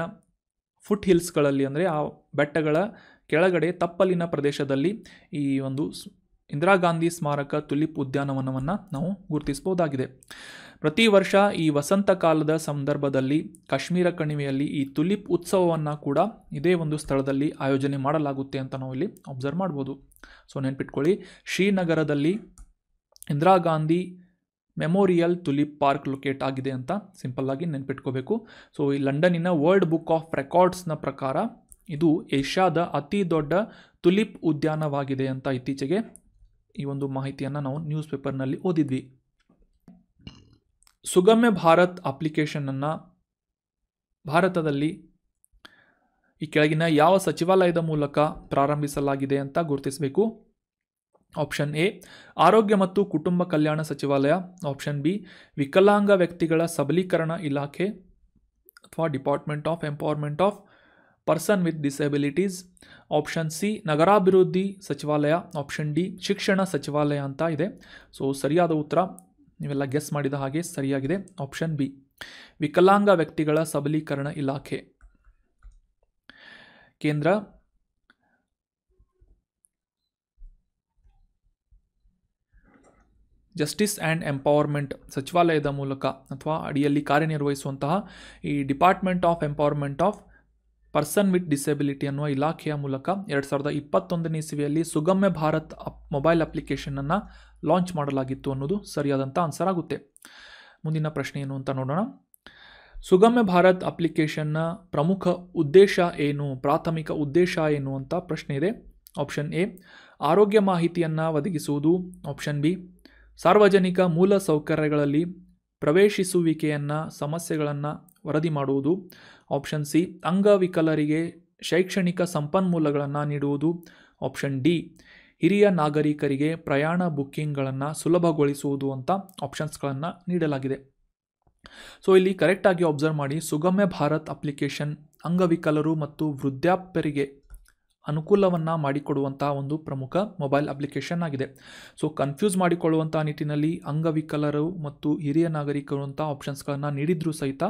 ಫುಟ್ ಹಿಲ್ಸ್ಗಳಲ್ಲಿ ಅಂದರೆ ಆ ಬೆಟ್ಟಗಳ ಕೆಳಗಡೆ ತಪ್ಪಲಿನ ಪ್ರದೇಶದಲ್ಲಿ ಈ ಒಂದು ಇಂದಿರಾ ಗಾಂಧಿ ಸ್ಮಾರಕ ತುಲಿಪ್ ಉದ್ಯಾನವನವನ್ನು ನಾವು ಗುರುತಿಸ್ಬೋದಾಗಿದೆ ಪ್ರತಿ ವರ್ಷ ಈ ವಸಂತ ಕಾಲದ ಸಂದರ್ಭದಲ್ಲಿ ಕಾಶ್ಮೀರ ಕಣಿವೆಯಲ್ಲಿ ಈ ತುಲಿಪ್ ಉತ್ಸವವನ್ನು ಕೂಡ ಇದೇ ಒಂದು ಸ್ಥಳದಲ್ಲಿ ಆಯೋಜನೆ ಮಾಡಲಾಗುತ್ತೆ ಅಂತ ನಾವು ಇಲ್ಲಿ ಅಬ್ಸರ್ವ್ ಮಾಡ್ಬೋದು ಸೊ ನೆನ್ಪಿಟ್ಕೊಳ್ಳಿ ಶ್ರೀನಗರದಲ್ಲಿ Indira Gandhi memorial tulip park locate ಆಗಿದೆ ಅಂತ ಸಿಂಪಲ್ಲಾಗಿ ನೆನ್ಪಿಟ್ಕೋಬೇಕು ಸೊ ಈ ಲಂಡನ್ನಿನ ವರ್ಲ್ಡ್ ಬುಕ್ ಆಫ್ ರೆಕಾರ್ಡ್ಸ್ನ ಪ್ರಕಾರ ಇದು ಏಷ್ಯಾದ ಅತಿ ದೊಡ್ಡ ತುಲಿಪ್ ಉದ್ಯಾನವಾಗಿದೆ ಅಂತ ಇತ್ತೀಚೆಗೆ ಈ ಒಂದು ಮಾಹಿತಿಯನ್ನು ನಾವು ನ್ಯೂಸ್ ಪೇಪರ್ನಲ್ಲಿ ಓದಿದ್ವಿ ಸುಗಮ್ಯ ಭಾರತ್ ಅಪ್ಲಿಕೇಶನನ್ನು ಭಾರತದಲ್ಲಿ ಈ ಕೆಳಗಿನ ಯಾವ ಸಚಿವಾಲಯದ ಮೂಲಕ ಪ್ರಾರಂಭಿಸಲಾಗಿದೆ ಅಂತ ಗುರುತಿಸಬೇಕು ಆಪ್ಷನ್ ಎ ಆರೋಗ್ಯ ಮತ್ತು ಕುಟುಂಬ ಕಲ್ಯಾಣ ಸಚಿವಾಲಯ ಆಪ್ಷನ್ ಬಿ ವಿಕಲಾಂಗ ವ್ಯಕ್ತಿಗಳ ಸಬಲೀಕರಣ ಇಲಾಖೆ ಅಥವಾ department of empowerment of person with disabilities option C ನಗರಾಭಿವೃದ್ಧಿ ಸಚಿವಾಲಯ ಆಪ್ಷನ್ ಡಿ ಶಿಕ್ಷಣ ಸಚಿವಾಲಯ ಅಂತ ಇದೆ ಸೊ ಸರಿಯಾದ ಉತ್ತರ ನೀವೆಲ್ಲ ಗೆಸ್ ಮಾಡಿದ ಹಾಗೆ ಸರಿಯಾಗಿದೆ ಆಪ್ಷನ್ ಬಿ ವಿಕಲಾಂಗ ವ್ಯಕ್ತಿಗಳ ಸಬಲೀಕರಣ ಇಲಾಖೆ ಕೇಂದ್ರ ಜಸ್ಟಿಸ್ ಆ್ಯಂಡ್ ಎಂಪವರ್ಮೆಂಟ್ ಸಚಿವಾಲಯದ ಮೂಲಕ ಅಥವಾ ಅಡಿಯಲ್ಲಿ ಕಾರ್ಯನಿರ್ವಹಿಸುವಂತಹ ಈ department of empowerment of person with disability ಅನ್ನುವ ಇಲಾಖೆಯ ಮೂಲಕ ಎರಡು ಸಾವಿರದ ಇಪ್ಪತ್ತೊಂದನೇ ಇಸವಿಯಲ್ಲಿ ಸುಗಮ್ಯ ಭಾರತ್ ಅಪ್ ಮೊಬೈಲ್ ಅಪ್ಲಿಕೇಶನನ್ನು ಲಾಂಚ್ ಮಾಡಲಾಗಿತ್ತು ಅನ್ನೋದು ಸರಿಯಾದಂಥ ಆನ್ಸರ್ ಆಗುತ್ತೆ ಮುಂದಿನ ಪ್ರಶ್ನೆ ಏನು ಅಂತ ನೋಡೋಣ ಸುಗಮ್ಯ ಭಾರತ್ ಅಪ್ಲಿಕೇಶನ್ನ ಪ್ರಮುಖ ಉದ್ದೇಶ ಏನು ಪ್ರಾಥಮಿಕ ಉದ್ದೇಶ ಏನು ಅಂತ ಪ್ರಶ್ನೆ ಇದೆ ಆಪ್ಷನ್ ಎ ಆರೋಗ್ಯ ಮಾಹಿತಿಯನ್ನು ಒದಗಿಸುವುದು ಆಪ್ಷನ್ ಬಿ ಸಾರ್ವಜನಿಕ ಮೂಲ ಸೌಕರ್ಯಗಳಲ್ಲಿ ಪ್ರವೇಶಿಸುವಿಕೆಯನ್ನು ಸಮಸ್ಯೆಗಳನ್ನು ವರದಿ ಮಾಡುವುದು ಆಪ್ಷನ್ ಸಿ ಅಂಗವಿಕಲರಿಗೆ ಶೈಕ್ಷಣಿಕ ಸಂಪನ್ಮೂಲಗಳನ್ನು ನೀಡುವುದು ಆಪ್ಷನ್ ಡಿ ಹಿರಿಯ ನಾಗರಿಕರಿಗೆ ಪ್ರಯಾಣ ಬುಕ್ಕಿಂಗ್ಗಳನ್ನು ಸುಲಭಗೊಳಿಸುವುದು ಅಂತ ಆಪ್ಷನ್ಸ್ಗಳನ್ನು ನೀಡಲಾಗಿದೆ ಸೊ ಇಲ್ಲಿ ಕರೆಕ್ಟಾಗಿ ಅಬ್ಸರ್ವ್ ಮಾಡಿ ಸುಗಮ್ಯ ಭಾರತ್ ಅಪ್ಲಿಕೇಶನ್ ಅಂಗವಿಕಲರು ಮತ್ತು ವೃದ್ಧಾಪ್ಯರಿಗೆ ಅನುಕೂಲವನ್ನು ಮಾಡಿಕೊಡುವಂತಹ ಒಂದು ಪ್ರಮುಖ ಮೊಬೈಲ್ ಅಪ್ಲಿಕೇಶನ್ ಆಗಿದೆ ಸೊ ಕನ್ಫ್ಯೂಸ್ ಮಾಡಿಕೊಳ್ಳುವಂಥ ನಿಟ್ಟಿನಲ್ಲಿ ಅಂಗವಿಕಲರು ಮತ್ತು ಹಿರಿಯ ನಾಗರಿಕರು ಅಂತ ಆಪ್ಷನ್ಸ್ಗಳನ್ನು ನೀಡಿದರೂ ಸಹಿತ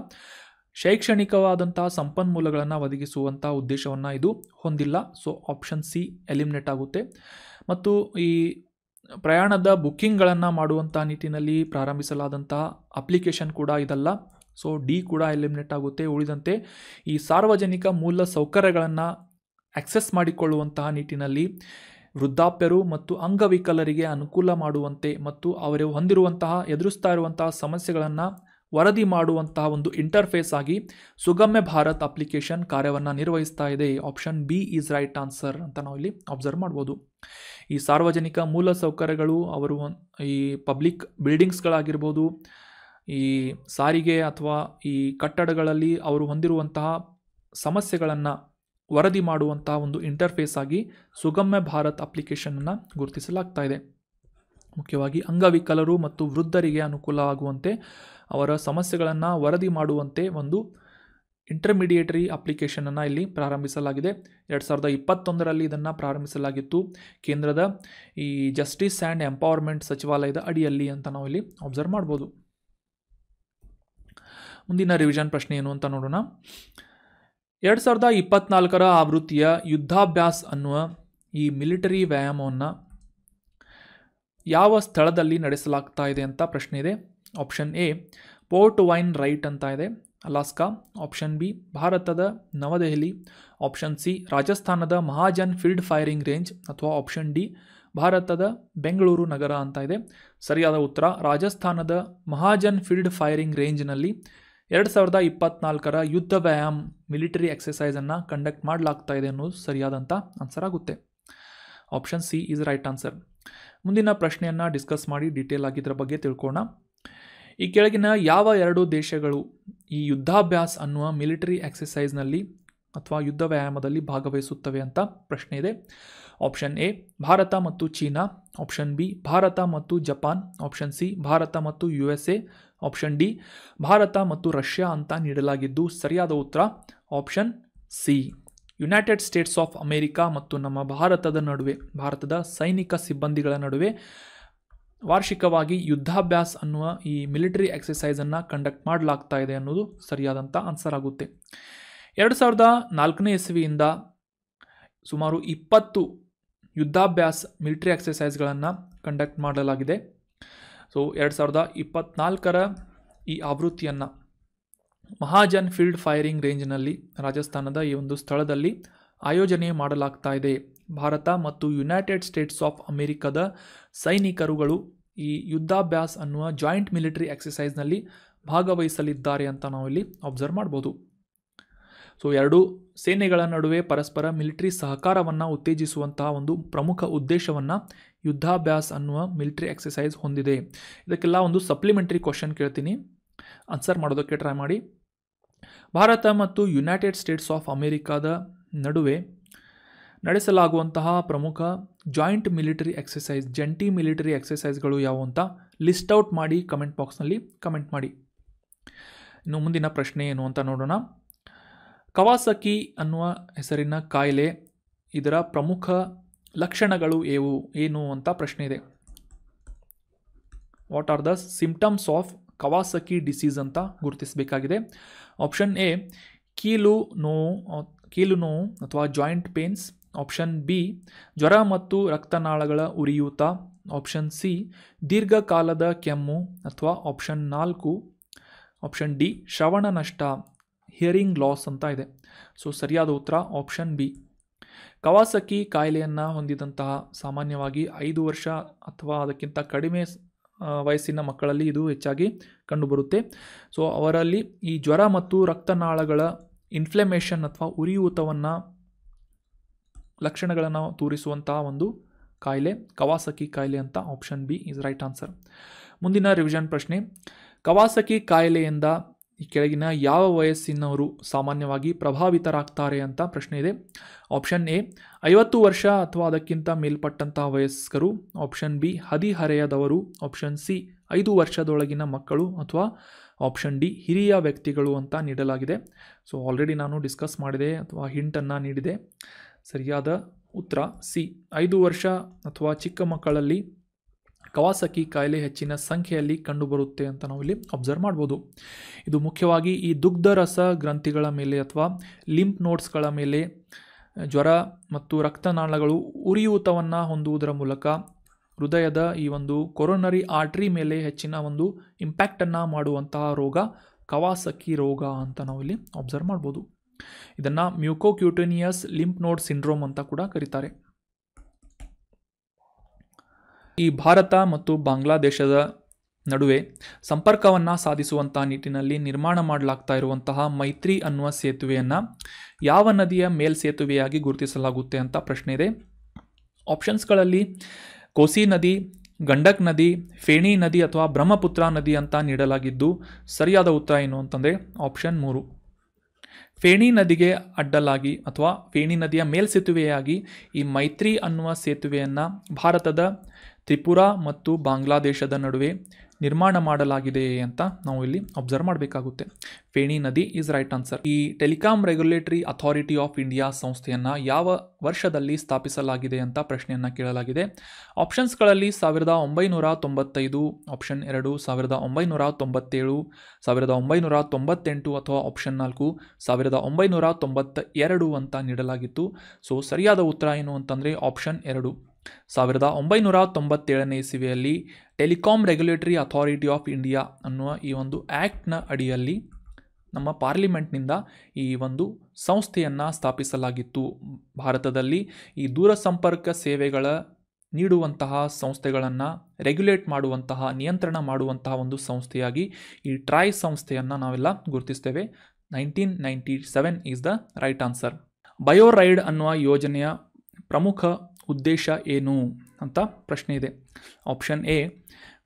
ಶೈಕ್ಷಣಿಕವಾದಂತಹ ಸಂಪನ್ಮೂಲಗಳನ್ನು ಒದಗಿಸುವಂತಹ ಉದ್ದೇಶವನ್ನು ಇದು ಹೊಂದಿಲ್ಲ ಸೊ ಆಪ್ಷನ್ ಸಿ ಎಲಿಮಿನೇಟ್ ಆಗುತ್ತೆ ಮತ್ತು ಈ ಪ್ರಯಾಣದ ಬುಕ್ಕಿಂಗ್ಗಳನ್ನು ಮಾಡುವಂಥ ನಿಟ್ಟಿನಲ್ಲಿ ಪ್ರಾರಂಭಿಸಲಾದಂತಹ ಅಪ್ಲಿಕೇಶನ್ ಕೂಡ ಇದಲ್ಲ ಸೊ ಡಿ ಕೂಡ ಎಲಿಮಿನೇಟ್ ಆಗುತ್ತೆ ಉಳಿದಂತೆ ಈ ಸಾರ್ವಜನಿಕ ಮೂಲ ಸೌಕರ್ಯಗಳನ್ನು ಆಕ್ಸೆಸ್ ಮಾಡಿಕೊಳ್ಳುವಂತಹ ನಿಟ್ಟಿನಲ್ಲಿ ವೃದ್ಧಾಪ್ಯರು ಮತ್ತು ಅಂಗವಿಕಲರಿಗೆ ಅನುಕೂಲ ಮಾಡುವಂತೆ ಮತ್ತು ಅವರು ಹೊಂದಿರುವಂತಹ ಎದುರಿಸ್ತಾ ಇರುವಂತಹ ಸಮಸ್ಯೆಗಳನ್ನು ವರದಿ ಮಾಡುವಂತಹ ಒಂದು ಇಂಟರ್ಫೇಸ್ ಆಗಿ ಸುಗಮ್ಯ ಭಾರತ್ ಅಪ್ಲಿಕೇಶನ್ ಕಾರ್ಯವನ್ನು ನಿರ್ವಹಿಸ್ತಾ ಇದೆ option B is right answer ಅಂತ ನಾವು ಇಲ್ಲಿ ಅಬ್ಸರ್ವ್ ಮಾಡ್ಬೋದು ಈ ಸಾರ್ವಜನಿಕ ಮೂಲಸೌಕರ್ಯಗಳು ಅವರು ಈ ಪಬ್ಲಿಕ್ ಬಿಲ್ಡಿಂಗ್ಸ್ಗಳಾಗಿರ್ಬೋದು ಈ ಸಾರಿಗೆ ಅಥವಾ ಈ ಕಟ್ಟಡಗಳಲ್ಲಿ ಅವರು ಹೊಂದಿರುವಂತಹ ಸಮಸ್ಯೆಗಳನ್ನು ವರದಿ ಮಾಡುವಂತಹ ಒಂದು ಇಂಟರ್ಫೇಸ್ ಆಗಿ ಸುಗಮ್ಯ ಭಾರತ್ ಅಪ್ಲಿಕೇಶನನ್ನು ಗುರುತಿಸಲಾಗ್ತಾ ಇದೆ ಮುಖ್ಯವಾಗಿ ಅಂಗವಿಕಲರು ಮತ್ತು ವೃದ್ಧರಿಗೆ ಅನುಕೂಲ ಆಗುವಂತೆ ಅವರ ಸಮಸ್ಯೆಗಳನ್ನು ವರದಿ ಮಾಡುವಂತೆ ಒಂದು ಇಂಟರ್ಮಿಡಿಯೇಟರಿ ಅಪ್ಲಿಕೇಶನನ್ನು ಇಲ್ಲಿ ಪ್ರಾರಂಭಿಸಲಾಗಿದೆ ಎರಡು ಸಾವಿರದ ಇಪ್ಪತ್ತೊಂದರಲ್ಲಿ ಇದನ್ನು ಪ್ರಾರಂಭಿಸಲಾಗಿತ್ತು ಕೇಂದ್ರದ ಈ ಜಸ್ಟಿಸ್ ಆ್ಯಂಡ್ ಎಂಪವರ್ಮೆಂಟ್ ಸಚಿವಾಲಯದ ಅಡಿಯಲ್ಲಿ ಅಂತ ನಾವು ಇಲ್ಲಿ ಅಬ್ಸರ್ವ್ ಮಾಡ್ಬೋದು ಮುಂದಿನ ರಿವಿಷನ್ ಪ್ರಶ್ನೆ ಏನು ಅಂತ ನೋಡೋಣ ಎರಡು ಸಾವಿರದ ಇಪ್ಪತ್ನಾಲ್ಕರ ಆವೃತ್ತಿಯ ಯುದ್ಧಾಭ್ಯಾಸ್ ಅನ್ನುವ ಈ ಮಿಲಿಟರಿ ವ್ಯಾಯಾಮವನ್ನು ಯಾವ ಸ್ಥಳದಲ್ಲಿ ನಡೆಸಲಾಗ್ತಾ ಇದೆ ಅಂತ ಪ್ರಶ್ನೆ ಇದೆ option A Port Wainwright ಅಂತ ಇದೆ ಅಲಾಸ್ಕಾ ಆಪ್ಷನ್ ಬಿ ಭಾರತದ ನವದೆಹಲಿ ಆಪ್ಷನ್ ಸಿ ರಾಜಸ್ಥಾನದ ಮಹಾಜನ್ ಫೀಲ್ಡ್ ಫೈರಿಂಗ್ ರೇಂಜ್ ಅಥವಾ ಆಪ್ಷನ್ ಡಿ ಭಾರತದ ಬೆಂಗಳೂರು ನಗರ ಅಂತ ಇದೆ ಸರಿಯಾದ ಉತ್ತರ ರಾಜಸ್ಥಾನದ ಮಹಾಜನ್ ಫೀಲ್ಡ್ ಫೈರಿಂಗ್ ರೇಂಜ್ನಲ್ಲಿ ಎರಡು ಸಾವಿರದ ಇಪ್ಪತ್ನಾಲ್ಕರ ಯುದ್ಧ ವ್ಯಾಯಾಮ್ ಮಿಲಿಟರಿ ಎಕ್ಸಸೈಸನ್ನು ಕಂಡಕ್ಟ್ ಮಾಡಲಾಗ್ತಾ ಇದೆ ಅನ್ನೋದು ಸರಿಯಾದಂಥ ಆನ್ಸರ್ ಆಗುತ್ತೆ option C is right answer ಮುಂದಿನ ಪ್ರಶ್ನೆಯನ್ನು ಡಿಸ್ಕಸ್ ಮಾಡಿ ಡೀಟೇಲ್ ಆಗಿದ್ದರ ಬಗ್ಗೆ ತಿಳ್ಕೋಣ ಈ ಕೆಳಗಿನ ಯಾವ ಎರಡು ದೇಶಗಳು ಈ ಯುದ್ಧಾಭ್ಯಾಸ ಅನ್ನುವ ಮಿಲಿಟರಿ ಎಕ್ಸಸೈಸ್ನಲ್ಲಿ ಅಥವಾ ಯುದ್ಧ ವ್ಯಾಯಾಮದಲ್ಲಿ ಭಾಗವಹಿಸುತ್ತವೆ ಅಂತ ಪ್ರಶ್ನೆ ಇದೆ ಆಪ್ಷನ್ ಎ ಭಾರತ ಮತ್ತು ಚೀನಾ ಆಪ್ಷನ್ ಬಿ ಭಾರತ ಮತ್ತು ಜಪಾನ್ ಆಪ್ಷನ್ ಸಿ ಭಾರತ ಮತ್ತು U S A option D Bharat ಮತ್ತು ರಷ್ಯಾ ಅಂತ ನೀಡಲಾಗಿದ್ದು ಸರಿಯಾದ ಉತ್ತರ option C United States of America ಮತ್ತು ನಮ್ಮ ಭಾರತದ ನಡುವೆ ಭಾರತದ ಸೈನಿಕ ಸಿಬ್ಬಂದಿಗಳ ನಡುವೆ ವಾರ್ಷಿಕವಾಗಿ ಯುದ್ಧಾಭ್ಯಾಸ ಅನ್ನುವ ಈ ಮಿಲಿಟರಿ ಎಕ್ಸಸೈಸನ್ನು ಕಂಡಕ್ಟ್ ಮಾಡಲಾಗ್ತಾ ಇದೆ ಅನ್ನೋದು ಸರಿಯಾದಂಥ ಆನ್ಸರ್ ಆಗುತ್ತೆ ಎರಡು ಸಾವಿರದ ನಾಲ್ಕನೇ ಇಸವಿಯಿಂದ ಸುಮಾರು ಇಪ್ಪತ್ತು ಯುದ್ಧಾಭ್ಯಾಸ ಮಿಲಿಟರಿ ಎಕ್ಸಸೈಸ್ಗಳನ್ನು ಕಂಡಕ್ಟ್ ಮಾಡಲಾಗಿದೆ ಸೊ ಎರಡು ಸಾವಿರದ ಇಪ್ಪತ್ತ್ನಾಲ್ಕರ ಈ ಆವೃತ್ತಿಯನ್ನು ಮಹಾಜನ್ ಫೀಲ್ಡ್ ಫೈರಿಂಗ್ ರೇಂಜ್ನಲ್ಲಿ ರಾಜಸ್ಥಾನದ ಈ ಒಂದು ಸ್ಥಳದಲ್ಲಿ ಆಯೋಜನೆ ಮಾಡಲಾಗ್ತಾ ಇದೆ ಭಾರತ ಮತ್ತು ಯುನೈಟೆಡ್ ಸ್ಟೇಟ್ಸ್ ಆಫ್ ಅಮೆರಿಕದ ಸೈನಿಕರುಗಳು ಈ ಯುದ್ಧಾಭ್ಯಾಸ ಅನ್ನುವ ಜಾಯಿಂಟ್ ಮಿಲಿಟರಿ ಎಕ್ಸಸೈಸ್ನಲ್ಲಿ ಭಾಗವಹಿಸಲಿದ್ದಾರೆ ಅಂತ ನಾವಿಲ್ಲಿ ಅಬ್ಸರ್ವ್ ಮಾಡ್ಬೋದು ಸೊ ಎರಡು ಸೇನೆಗಳ ನಡುವೆ ಪರಸ್ಪರ ಮಿಲಿಟರಿ ಸಹಕಾರವನ್ನು ಉತ್ತೇಜಿಸುವಂತಹ ಒಂದು ಪ್ರಮುಖ ಉದ್ದೇಶವನ್ನು ಯುದ್ಧಾಭ್ಯಾಸ ಅನ್ನುವ ಮಿಲಿಟರಿ ಎಕ್ಸಸೈಸ್ ಹೊಂದಿದೆ ಇದಕ್ಕೆಲ್ಲ ಒಂದು ಸಪ್ಲಿಮೆಂಟರಿ ಕ್ವಶನ್ ಕೇಳ್ತೀನಿ ಆನ್ಸರ್ ಮಾಡೋದಕ್ಕೆ ಟ್ರೈ ಮಾಡಿ ಭಾರತ ಮತ್ತು ಯುನೈಟೆಡ್ ಸ್ಟೇಟ್ಸ್ ಆಫ್ ಅಮೇರಿಕಾದ ನಡುವೆ ನಡೆಸಲಾಗುವಂತಹ ಪ್ರಮುಖ ಜಾಯಿಂಟ್ ಮಿಲಿಟರಿ ಎಕ್ಸಸೈಸ್ ಜಂಟಿ ಮಿಲಿಟರಿ ಎಕ್ಸಸೈಸ್ಗಳು ಯಾವುವು ಅಂತ ಲಿಸ್ಟ್ ಔಟ್ ಮಾಡಿ ಕಮೆಂಟ್ ಬಾಕ್ಸ್ನಲ್ಲಿ ಕಮೆಂಟ್ ಮಾಡಿ ಇನ್ನು ಮುಂದಿನ ಪ್ರಶ್ನೆ ಏನು ಅಂತ ನೋಡೋಣ ಕವಾಸಕಿ ಅನ್ನುವ ಹೆಸರಿನ ಕಾಯಿಲೆ ಇದರ ಪ್ರಮುಖ ಲಕ್ಷಣಗಳು ಏವು ಏನು ಅಂತ ಪ್ರಶ್ನೆ ಇದೆ what are the symptoms of Kawasaki disease ಅಂತ ಗುರುತಿಸಬೇಕಾಗಿದೆ ಆಪ್ಷನ್ ಎ ಕೀಲು ನೋವು ಕೀಲು ನೋವು ಅಥವಾ ಜಾಯಿಂಟ್ ಪೇನ್ಸ್ ಆಪ್ಷನ್ ಬಿ ಜ್ವರ ಮತ್ತು ರಕ್ತನಾಳಗಳ ಉರಿಯೂತ ಆಪ್ಷನ್ ಸಿ ದೀರ್ಘಕಾಲದ ಕೆಮ್ಮು ಅಥವಾ ಆಪ್ಷನ್ ನಾಲ್ಕು ಆಪ್ಷನ್ ಡಿ ಶ್ರವಣ ನಷ್ಟ ಹಿಯರಿಂಗ್ ಲಾಸ್ ಅಂತ ಇದೆ ಸೊ ಸರಿಯಾದ ಉತ್ತರ ಆಪ್ಷನ್ ಬಿ ಕವಾಸಕಿ ಕಾಯಿಲೆಯನ್ನು ಹೊಂದಿದಂತಹ ಸಾಮಾನ್ಯವಾಗಿ ಐದು ವರ್ಷ ಅಥವಾ ಅದಕ್ಕಿಂತ ಕಡಿಮೆ ವಯಸ್ಸಿನ ಮಕ್ಕಳಲ್ಲಿ ಇದು ಹೆಚ್ಚಾಗಿ ಕಂಡುಬರುತ್ತೆ ಸೊ ಅವರಲ್ಲಿ ಈ ಜ್ವರ ಮತ್ತು ರಕ್ತನಾಳಗಳ ಇನ್ಫ್ಲಮೇಷನ್ ಅಥವಾ ಉರಿಯೂತವನ್ನು ಲಕ್ಷಣಗಳನ್ನು ತೋರಿಸುವಂತಹ ಒಂದು ಕಾಯಿಲೆ ಕವಾಸಕಿ ಕಾಯಿಲೆ ಅಂತ option B is right answer ಮುಂದಿನ ರಿವಿಷನ್ ಪ್ರಶ್ನೆ ಕವಾಸಕಿ ಕಾಯಿಲೆಯಿಂದ ಈ ಕೆಳಗಿನ ಯಾವ ವಯಸ್ಸಿನವರು ಸಾಮಾನ್ಯವಾಗಿ ಪ್ರಭಾವಿತರಾಗ್ತಾರೆ ಅಂತ ಪ್ರಶ್ನೆ ಇದೆ ಆಪ್ಷನ್ ಎ ಐವತ್ತು ವರ್ಷ ಅಥವಾ ಅದಕ್ಕಿಂತ ಮೇಲ್ಪಟ್ಟಂತಹ ವಯಸ್ಕರು ಆಪ್ಷನ್ ಬಿ ಹದಿಹರೆಯದವರು ಆಪ್ಷನ್ ಸಿ ಐದು ವರ್ಷದೊಳಗಿನ ಮಕ್ಕಳು ಅಥವಾ ಆಪ್ಷನ್ ಡಿ ಹಿರಿಯ ವ್ಯಕ್ತಿಗಳು ಅಂತ ನೀಡಲಾಗಿದೆ ಸೊ ಆಲ್ರೆಡಿ ನಾನು ಡಿಸ್ಕಸ್ ಮಾಡಿದೆ ಅಥವಾ ಹಿಂಟನ್ನು ನೀಡಿದೆ ಸರಿಯಾದ ಉತ್ತರ ಸಿ ಐದು ವರ್ಷ ಅಥವಾ ಚಿಕ್ಕ ಮಕ್ಕಳಲ್ಲಿ ಕವಾಸಕಿ ಕಾಯಿಲೆ ಹೆಚ್ಚಿನ ಸಂಖ್ಯೆಯಲ್ಲಿ ಕಂಡುಬರುತ್ತೆ ಅಂತ ನಾವು ಇಲ್ಲಿ ಅಬ್ಸರ್ವ್ ಮಾಡ್ಬೋದು ಇದು ಮುಖ್ಯವಾಗಿ ಈ ದುಗ್ಧರಸ ಗ್ರಂಥಿಗಳ ಮೇಲೆ ಅಥವಾ ಲಿಂಪ್ ನೋಟ್ಸ್ಗಳ ಮೇಲೆ ಜ್ವರ ಮತ್ತು ರಕ್ತನಾಳಗಳು ಉರಿಯೂತವನ್ನು ಹೊಂದುವುದರ ಮೂಲಕ ಹೃದಯದ ಈ ಒಂದು ಕೊರೋನರಿ ಆರ್ಟ್ರಿ ಮೇಲೆ ಹೆಚ್ಚಿನ ಒಂದು ಇಂಪ್ಯಾಕ್ಟನ್ನು ಮಾಡುವಂತಹ ರೋಗ ಕವಾಸಕಿ ರೋಗ ಅಂತ ನಾವು ಇಲ್ಲಿ ಅಬ್ಸರ್ವ್ ಮಾಡ್ಬೋದು ಇದನ್ನು ಮ್ಯೂಕೋಕ್ಯೂಟೇನಿಯಸ್ ಲಿಂಪ್ ನೋಡ್ ಸಿಂಡ್ರೋಮ್ ಅಂತ ಕೂಡ ಕರೀತಾರೆ ಈ ಭಾರತ ಮತ್ತು ಬಾಂಗ್ಲಾದೇಶದ ನಡುವೆ ಸಂಪರ್ಕವನ್ನು ಸಾಧಿಸುವಂಥ ನಿಟ್ಟಿನಲ್ಲಿ ನಿರ್ಮಾಣ ಮಾಡಲಾಗ್ತಾ ಇರುವಂತಹ ಮೈತ್ರಿ ಅನ್ನುವ ಸೇತುವೆಯನ್ನು ಯಾವ ನದಿಯ ಮೇಲ್ ಸೇತುವೆಯಾಗಿ ಗುರುತಿಸಲಾಗುತ್ತೆ ಅಂತ ಪ್ರಶ್ನೆ ಇದೆ ಆಪ್ಷನ್ಸ್ಗಳಲ್ಲಿ ಕೋಸಿ ನದಿ ಗಂಡಕ್ ನದಿ ಫೇಣಿ ನದಿ ಅಥವಾ ಬ್ರಹ್ಮಪುತ್ರ ನದಿ ಅಂತ ನೀಡಲಾಗಿದ್ದು ಸರಿಯಾದ ಉತ್ತರ ಏನು ಅಂತಂದರೆ ಆಪ್ಷನ್ ಮೂರು ಫೇಣಿ ನದಿಗೆ ಅಡ್ಡಲಾಗಿ ಅಥವಾ ಫೇಣಿ ನದಿಯ ಮೇಲ್ಸೇತುವೆಯಾಗಿ ಈ ಮೈತ್ರಿ ಅನ್ನುವ ಸೇತುವೆಯನ್ನು ಭಾರತದ ತ್ರಿಪುರ ಮತ್ತು ಬಾಂಗ್ಲಾದೇಶದ ನಡುವೆ ನಿರ್ಮಾಣ ಮಾಡಲಾಗಿದೆ ಅಂತ ನಾವು ಇಲ್ಲಿ ಅಬ್ಸರ್ವ್ ಮಾಡಬೇಕಾಗುತ್ತೆ ಫೇಣಿ ನದಿ ಇಸ್ ರೈಟ್ ಆನ್ಸರ್ ಈ telecom regulatory authority of India ಸಂಸ್ಥೆಯನ್ನು ಯಾವ ವರ್ಷದಲ್ಲಿ ಸ್ಥಾಪಿಸಲಾಗಿದೆ ಅಂತ ಪ್ರಶ್ನೆಯನ್ನು ಕೇಳಲಾಗಿದೆ ಆಪ್ಷನ್ಸ್ಗಳಲ್ಲಿ ಸಾವಿರದ ಒಂಬೈನೂರ ತೊಂಬತ್ತೈದು ಆಪ್ಷನ್ ಎರಡು ಸಾವಿರದ ಒಂಬೈನೂರ ತೊಂಬತ್ತೇಳು ಸಾವಿರದ ಒಂಬೈನೂರ ತೊಂಬತ್ತೆಂಟು ಅಥವಾ ಆಪ್ಷನ್ ನಾಲ್ಕು ಸಾವಿರದ ಒಂಬೈನೂರ ತೊಂಬತ್ತ ಎರಡು ಅಂತ ನೀಡಲಾಗಿತ್ತು ಸೊ ಸರಿಯಾದ ಉತ್ತರ ಏನು ಅಂತಂದರೆ ಆಪ್ಷನ್ ಎರಡು ಸಾವಿರದ ಒಂಬೈನೂರ ತೊಂಬತ್ತೇಳನೇ ಇಸವಿಯಲ್ಲಿ telecom regulatory authority of India ಅನ್ನುವ ಈ ಒಂದು ಆ್ಯಕ್ಟ್ನ ಅಡಿಯಲ್ಲಿ ನಮ್ಮ ಪಾರ್ಲಿಮೆಂಟ್ನಿಂದ ಈ ಒಂದು ಸಂಸ್ಥೆಯನ್ನು ಸ್ಥಾಪಿಸಲಾಗಿತ್ತು ಭಾರತದಲ್ಲಿ ಈ ದೂರಸಂಪರ್ಕ ಸೇವೆಗಳ ನೀಡುವಂತಹ ಸಂಸ್ಥೆಗಳನ್ನು ರೆಗ್ಯುಲೇಟ್ ಮಾಡುವಂತಹ ನಿಯಂತ್ರಣ ಮಾಡುವಂತಹ ಒಂದು ಸಂಸ್ಥೆಯಾಗಿ ಈ ಟ್ರಾಯ್ ಸಂಸ್ಥೆಯನ್ನು ನಾವೆಲ್ಲ ಗುರುತಿಸ್ತೇವೆ nineteen ninety seven is the right answer BioRIDE ಅನ್ನುವ ಯೋಜನೆಯ ಪ್ರಮುಖ ಉದ್ದೇಶ ಏನು ಅಂತ ಪ್ರಶ್ನೆ ಇದೆ ಆಪ್ಷನ್ ಎ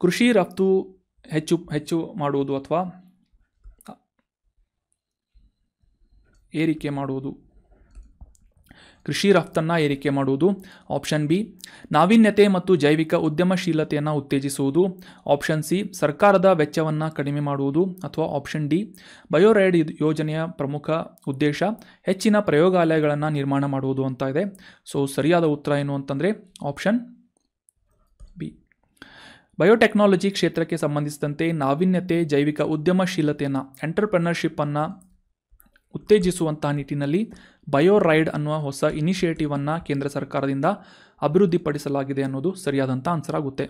ಕೃಷಿ ರಫ್ತು ಹೆಚ್ಚು ಹೆಚ್ಚು ಮಾಡುವುದು ಅಥವಾ ಏರಿಕೆ ಮಾಡುವುದು ಕೃಷಿ ರಫ್ತನ್ನು ಏರಿಕೆ ಮಾಡುವುದು ಆಪ್ಷನ್ ಬಿ ನಾವೀನ್ಯತೆ ಮತ್ತು ಜೈವಿಕ ಉದ್ಯಮಶೀಲತೆಯನ್ನು ಉತ್ತೇಜಿಸುವುದು ಆಪ್ಷನ್ ಸಿ ಸರ್ಕಾರದ ವೆಚ್ಚವನ್ನು ಕಡಿಮೆ ಮಾಡುವುದು ಅಥವಾ ಆಪ್ಷನ್ ಡಿ ಬಯೋರೈಡ್ ಯೋಜನೆಯ ಪ್ರಮುಖ ಉದ್ದೇಶ ಹೆಚ್ಚಿನ ಪ್ರಯೋಗಾಲಯಗಳನ್ನು ನಿರ್ಮಾಣ ಮಾಡುವುದು ಅಂತ ಇದೆ ಸೊ ಸರಿಯಾದ ಉತ್ತರ ಏನು ಅಂತಂದರೆ ಆಪ್ಷನ್ ಬಿ ಬಯೋಟೆಕ್ನಾಲಜಿ ಕ್ಷೇತ್ರಕ್ಕೆ ಸಂಬಂಧಿಸಿದಂತೆ ನಾವೀನ್ಯತೆ ಜೈವಿಕ ಉದ್ಯಮಶೀಲತೆಯನ್ನು ಎಂಟರ್ಪ್ರನರ್ಶಿಪ್ಪನ್ನು ಉತ್ತೇಜಿಸುವಂತಹ ನಿಟ್ಟಿನಲ್ಲಿ ಬಯೋರೈಡ್ ಅನ್ನುವ ಹೊಸ ಇನಿಷಿಯೇಟಿವನ್ನು ಕೇಂದ್ರ ಸರ್ಕಾರದಿಂದ ಅಭಿವೃದ್ಧಿಪಡಿಸಲಾಗಿದೆ ಅನ್ನೋದು ಸರಿಯಾದಂಥ ಆನ್ಸರ್ ಆಗುತ್ತೆ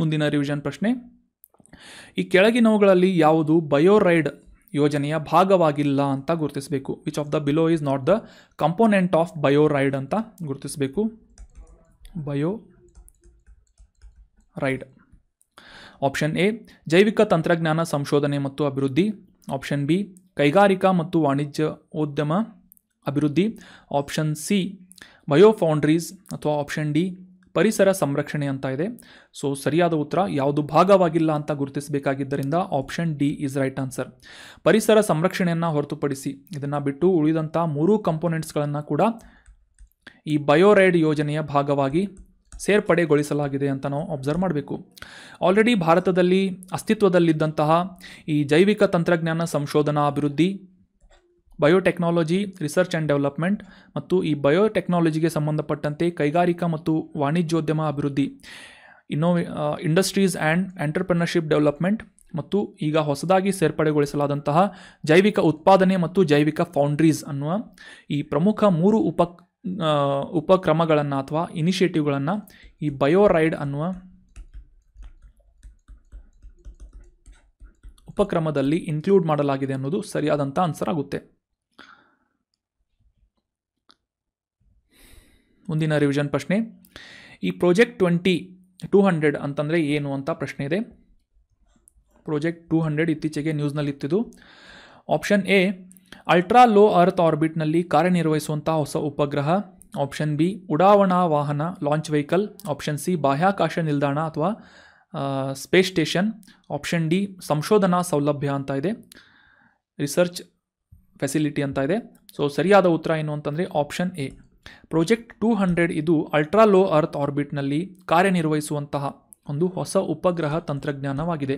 ಮುಂದಿನ ರಿವಿಷನ್ ಪ್ರಶ್ನೆ ಈ ಕೆಳಗಿನವುಗಳಲ್ಲಿ ಯಾವುದು ಬಯೋರೈಡ್ ಯೋಜನೆಯ ಭಾಗವಾಗಿಲ್ಲ ಅಂತ ಗುರುತಿಸಬೇಕು which of the below is not the component of BioRIDE ಅಂತ ಗುರುತಿಸಬೇಕು ಬಯೋ ರೈಡ್ ಆಪ್ಷನ್ ಎ ಜೈವಿಕ ತಂತ್ರಜ್ಞಾನ ಸಂಶೋಧನೆ ಮತ್ತು ಅಭಿವೃದ್ಧಿ ಆಪ್ಷನ್ ಬಿ ಕೈಗಾರಿಕಾ ಮತ್ತು ವಾಣಿಜ್ಯ ಉದ್ಯಮ ಅಭಿವೃದ್ಧಿ ಆಪ್ಷನ್ ಸಿ ಬಯೋಫೌಂಡ್ರೀಸ್ ಅಥವಾ ಆಪ್ಷನ್ ಡಿ ಪರಿಸರ ಸಂರಕ್ಷಣೆ ಅಂತ ಇದೆ ಸೊ ಸರಿಯಾದ ಉತ್ತರ ಯಾವುದು ಭಾಗವಾಗಿಲ್ಲ ಅಂತ ಗುರುತಿಸಬೇಕಾಗಿದ್ದರಿಂದ option D is right answer ಪರಿಸರ ಸಂರಕ್ಷಣೆಯನ್ನು ಹೊರತುಪಡಿಸಿ ಇದನ್ನು ಬಿಟ್ಟು ಉಳಿದಂಥ ಮೂರು ಕಂಪೋನೆಂಟ್ಸ್ಗಳನ್ನು ಕೂಡ ಈ ಬಯೋರೈಡ್ ಯೋಜನೆಯ ಭಾಗವಾಗಿ ಸೇರ್ಪಡೆಗೊಳಿಸಲಾಗಿದೆ ಅಂತ ನಾವು ಅಬ್ಸರ್ವ್ ಮಾಡಬೇಕು ಆಲ್ರೆಡಿ ಭಾರತದಲ್ಲಿ ಅಸ್ತಿತ್ವದಲ್ಲಿದ್ದಂತಹ ಈ ಜೈವಿಕ ತಂತ್ರಜ್ಞಾನ ಸಂಶೋಧನಾ ಅಭಿವೃದ್ಧಿ ಬಯೋಟೆಕ್ನಾಲಜಿ ರಿಸರ್ಚ್ ಆ್ಯಂಡ್ ಡೆವಲಪ್ಮೆಂಟ್ ಮತ್ತು ಈ ಬಯೋಟೆಕ್ನಾಲಜಿಗೆ ಸಂಬಂಧಪಟ್ಟಂತೆ ಕೈಗಾರಿಕಾ ಮತ್ತು ವಾಣಿಜ್ಯೋದ್ಯಮ ಅಭಿವೃದ್ಧಿ ಇನ್ನೋವೆ ಇಂಡಸ್ಟ್ರೀಸ್ ಆ್ಯಂಡ್ ಎಂಟರ್ಪ್ರಿನರ್ಶಿಪ್ ಡೆವಲಪ್ಮೆಂಟ್ ಮತ್ತು ಈಗ ಹೊಸದಾಗಿ ಸೇರ್ಪಡೆಗೊಳಿಸಲಾದಂತಹ ಜೈವಿಕ ಉತ್ಪಾದನೆ ಮತ್ತು ಜೈವಿಕ ಫೌಂಡ್ರೀಸ್ ಅನ್ನುವ ಈ ಪ್ರಮುಖ ಮೂರು ಉಪ ಉಪಕ್ರಮಗಳನ್ನು ಅಥವಾ ಇನಿಷಿಯೇಟಿವ್ಗಳನ್ನು ಈ ಬಯೋ ರೈಡ್ ಅನ್ನುವ ಉಪಕ್ರಮದಲ್ಲಿ ಇನ್ಕ್ಲೂಡ್ ಮಾಡಲಾಗಿದೆ ಅನ್ನೋದು ಸರಿಯಾದಂಥ ಆನ್ಸರ್ ಆಗುತ್ತೆ ಮುಂದಿನ ರಿವಿಷನ್ ಪ್ರಶ್ನೆ ಈ ಪ್ರಾಜೆಕ್ಟ್ ಟ್ವೆಂಟಿ ಟೂ ಹಂಡ್ರೆಡ್ ಅಂತಂದರೆ ಏನು ಅಂತ ಪ್ರಶ್ನೆ ಇದೆ ಪ್ರಾಜೆಕ್ಟ್ ಟೂ ಹಂಡ್ರೆಡ್ ಇತ್ತೀಚೆಗೆ ನ್ಯೂಸ್ನಲ್ಲಿ ಇತ್ತಿದ್ದು option A ultra low earth ಆರ್ಬಿಟ್ನಲ್ಲಿ ಕಾರ್ಯನಿರ್ವಹಿಸುವಂತಹ ಹೊಸ ಉಪಗ್ರಹ ಆಪ್ಷನ್ ಬಿ ಉಡಾವಣಾ ವಾಹನ ಲಾಂಚ್ ವೆಹಿಕಲ್ ಆಪ್ಷನ್ ಸಿ ಬಾಹ್ಯಾಕಾಶ ನಿಲ್ದಾಣ ಅಥವಾ ಸ್ಪೇಸ್ ಸ್ಟೇಷನ್ ಆಪ್ಷನ್ ಡಿ ಸಂಶೋಧನಾ ಸೌಲಭ್ಯ ಅಂತ ಇದೆ ರಿಸರ್ಚ್ ಫೆಸಿಲಿಟಿ ಅಂತ ಇದೆ ಸೊ ಸರಿಯಾದ ಉತ್ತರ ಏನು ಅಂತಂದರೆ option A project two hundred ಇದು ಅಲ್ಟ್ರಾ ಲೋ ಅರ್ತ್ ಆರ್ಬಿಟ್ನಲ್ಲಿ ಕಾರ್ಯನಿರ್ವಹಿಸುವಂತಹ ಒಂದು ಹೊಸ ಉಪಗ್ರಹ ತಂತ್ರಜ್ಞಾನವಾಗಿದೆ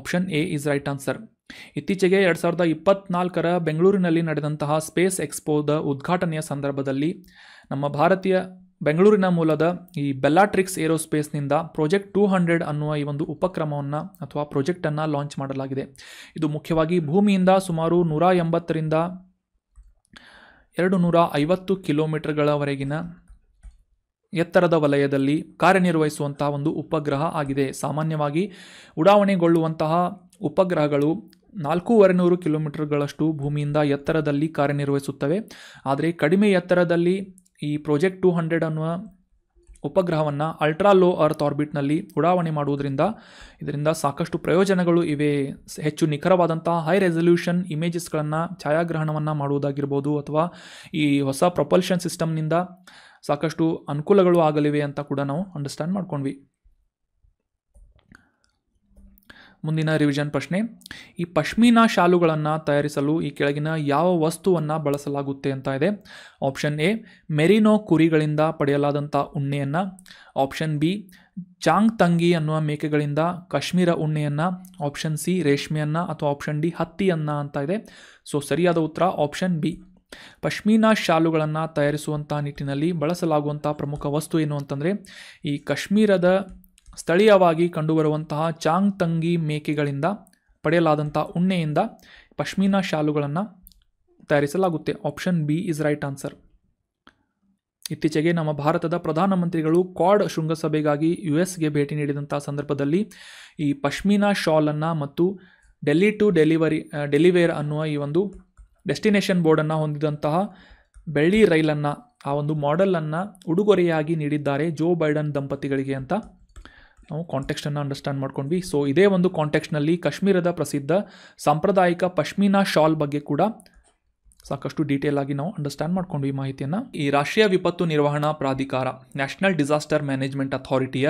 option A is right answer ಇತ್ತೀಚೆಗೆ ಎರಡು ಸಾವಿರದ ಇಪ್ಪತ್ನಾಲ್ಕರ ಬೆಂಗಳೂರಿನಲ್ಲಿ ನಡೆದಂತಹ ಸ್ಪೇಸ್ ಎಕ್ಸ್ಪೋದ ಉದ್ಘಾಟನೆಯ ಸಂದರ್ಭದಲ್ಲಿ ನಮ್ಮ ಭಾರತೀಯ ಬೆಂಗಳೂರಿನ ಮೂಲದ ಈ ಬೆಲ್ಲಾಟ್ರಿಕ್ಸ್ ಏರೋಸ್ಪೇಸ್ನಿಂದ ಪ್ರಾಜೆಕ್ಟ್ ಟೂ ಹಂಡ್ರೆಡ್ ಅನ್ನುವ ಈ ಒಂದು ಉಪಕ್ರಮವನ್ನು ಅಥವಾ ಪ್ರೊಜೆಕ್ಟನ್ನು ಲಾಂಚ್ ಮಾಡಲಾಗಿದೆ ಇದು ಮುಖ್ಯವಾಗಿ ಭೂಮಿಯಿಂದ ಸುಮಾರು ನೂರ ಎಂಬತ್ತರಿಂದ ಎರಡು ನೂರ ಐವತ್ತು ಕಿಲೋಮೀಟರ್ಗಳವರೆಗಿನ ಎತ್ತರದ ವಲಯದಲ್ಲಿ ಕಾರ್ಯನಿರ್ವಹಿಸುವಂತಹ ಒಂದು ಉಪಗ್ರಹ ಆಗಿದೆ ಸಾಮಾನ್ಯವಾಗಿ ಉಡಾವಣೆಗೊಳ್ಳುವಂತಹ ಉಪಗ್ರಹಗಳು ನಾಲ್ಕೂವರೆ ನೂರು ಕಿಲೋಮೀಟರ್ಗಳಷ್ಟು ಭೂಮಿಯಿಂದ ಎತ್ತರದಲ್ಲಿ ಕಾರ್ಯನಿರ್ವಹಿಸುತ್ತವೆ ಆದರೆ ಕಡಿಮೆ ಎತ್ತರದಲ್ಲಿ ಈ ಪ್ರೊಜೆಕ್ಟ್ ಟೂ ಹಂಡ್ರೆಡ್ ಅನ್ನುವ ಉಪಗ್ರಹವನ್ನು ಅಲ್ಟ್ರಾ ಲೋ ಅರ್ತ್ ಆರ್ಬಿಟ್ನಲ್ಲಿ ಉಡಾವಣೆ ಮಾಡುವುದರಿಂದ ಇದರಿಂದ ಸಾಕಷ್ಟು ಪ್ರಯೋಜನಗಳು ಇವೆ ಹೆಚ್ಚು ನಿಖರವಾದಂಥ ಹೈ ರೆಸೊಲ್ಯೂಷನ್ ಇಮೇಜಸ್ಗಳನ್ನು ಛಾಯಾಗ್ರಹಣವನ್ನು ಮಾಡುವುದಾಗಿರ್ಬೋದು ಅಥವಾ ಈ ಹೊಸ ಪ್ರೊಪಲ್ಷನ್ ಸಿಸ್ಟಮ್ನಿಂದ ಸಾಕಷ್ಟು ಅನುಕೂಲಗಳು ಆಗಲಿವೆ ಅಂತ ಕೂಡ ನಾವು ಅಂಡರ್ಸ್ಟ್ಯಾಂಡ್ ಮಾಡ್ಕೊಂಡ್ವಿ ಮುಂದಿನ ರಿವಿಷನ್ ಪ್ರಶ್ನೆ ಈ ಪಶ್ಮೀನಾ ಶಾಲುಗಳನ್ನು ತಯಾರಿಸಲು ಈ ಕೆಳಗಿನ ಯಾವ ವಸ್ತುವನ್ನು ಬಳಸಲಾಗುತ್ತೆ ಅಂತ ಇದೆ ಆಪ್ಷನ್ ಎ ಮೆರಿನೋ ಕುರಿಗಳಿಂದ ಪಡೆಯಲಾದಂಥ ಉಣ್ಣೆಯನ್ನು ಆಪ್ಷನ್ ಬಿ ಚಾಂಗ್ ತಂಗಿ ಅನ್ನುವ ಮೇಕೆಗಳಿಂದ ಕಾಶ್ಮೀರ ಉಣ್ಣೆಯನ್ನು ಆಪ್ಷನ್ ಸಿ ರೇಷ್ಮೆಯನ್ನು ಅಥವಾ ಆಪ್ಷನ್ ಡಿ ಹತ್ತಿಯನ್ನು ಅಂತ ಇದೆ ಸೊ ಸರಿಯಾದ ಉತ್ತರ ಆಪ್ಷನ್ ಬಿ ಪಶ್ಮೀನಾ ಶಾಲುಗಳನ್ನು ತಯಾರಿಸುವಂಥ ನಿಟ್ಟಿನಲ್ಲಿ ಬಳಸಲಾಗುವಂಥ ಪ್ರಮುಖ ವಸ್ತು ಏನು ಅಂತಂದರೆ ಈ ಕಾಶ್ಮೀರದ ಸ್ಥಳೀಯವಾಗಿ ಕಂಡುಬರುವಂತಹ ಚಾಂಗ್ ತಂಗಿ ಮೇಕೆಗಳಿಂದ ಪಡೆಯಲಾದಂಥ ಉಣ್ಣೆಯಿಂದ ಪಶ್ಮೀನಾ ಶಾಲುಗಳನ್ನು ತಯಾರಿಸಲಾಗುತ್ತೆ option B is right answer ಇತ್ತೀಚೆಗೆ ನಮ್ಮ ಭಾರತದ ಪ್ರಧಾನಮಂತ್ರಿಗಳು ಕ್ವಾಡ್ ಶೃಂಗಸಭೆಗಾಗಿ ಯು ಎಸ್ಗೆ ಭೇಟಿ ನೀಡಿದಂಥ ಸಂದರ್ಭದಲ್ಲಿ ಈ ಪಶ್ಮೀನಾ ಶಾಲನ್ನು ಮತ್ತು ಡೆಲ್ಲಿ ಟು ಡೆಲಿವರಿ ಡೆಲಿವೇರ್ ಅನ್ನುವ ಈ ಒಂದು ಡೆಸ್ಟಿನೇಷನ್ ಬೋರ್ಡನ್ನು ಹೊಂದಿದಂತಹ ಬೆಳ್ಳಿ ರೈಲನ್ನು ಆ ಒಂದು ಮಾಡಲನ್ನು ಉಡುಗೊರೆಯಾಗಿ ನೀಡಿದ್ದಾರೆ ಜೋ ಬೈಡನ್ ದಂಪತಿಗಳಿಗೆ ಅಂತ ನಾವು ಕಾಂಟೆಕ್ಸ್ಟನ್ನು ಅಂಡರ್ಸ್ಟ್ಯಾಂಡ್ ಮಾಡ್ಕೊಂಡ್ವಿ ಸೊ ಇದೇ ಒಂದು ಕಾಂಟೆಕ್ಸ್ಟ್ನಲ್ಲಿ ಕಾಶ್ಮೀರದ ಪ್ರಸಿದ್ಧ ಸಾಂಪ್ರದಾಯಿಕ ಪಶ್ಮೀನಾ ಶಾಲ್ ಬಗ್ಗೆ ಕೂಡ ಸಾಕಷ್ಟು ಡೀಟೇಲ್ ಆಗಿ ನಾವು ಅಂಡರ್ಸ್ಟ್ಯಾಂಡ್ ಮಾಡ್ಕೊಂಡ್ವಿ ಮಾಹಿತಿಯನ್ನು ಈ ರಾಷ್ಟ್ರೀಯ ವಿಪತ್ತು ನಿರ್ವಹಣಾ ಪ್ರಾಧಿಕಾರ ನ್ಯಾಷನಲ್ ಡಿಸಾಸ್ಟರ್ ಮ್ಯಾನೇಜ್ಮೆಂಟ್ ಅಥಾರಿಟಿಯ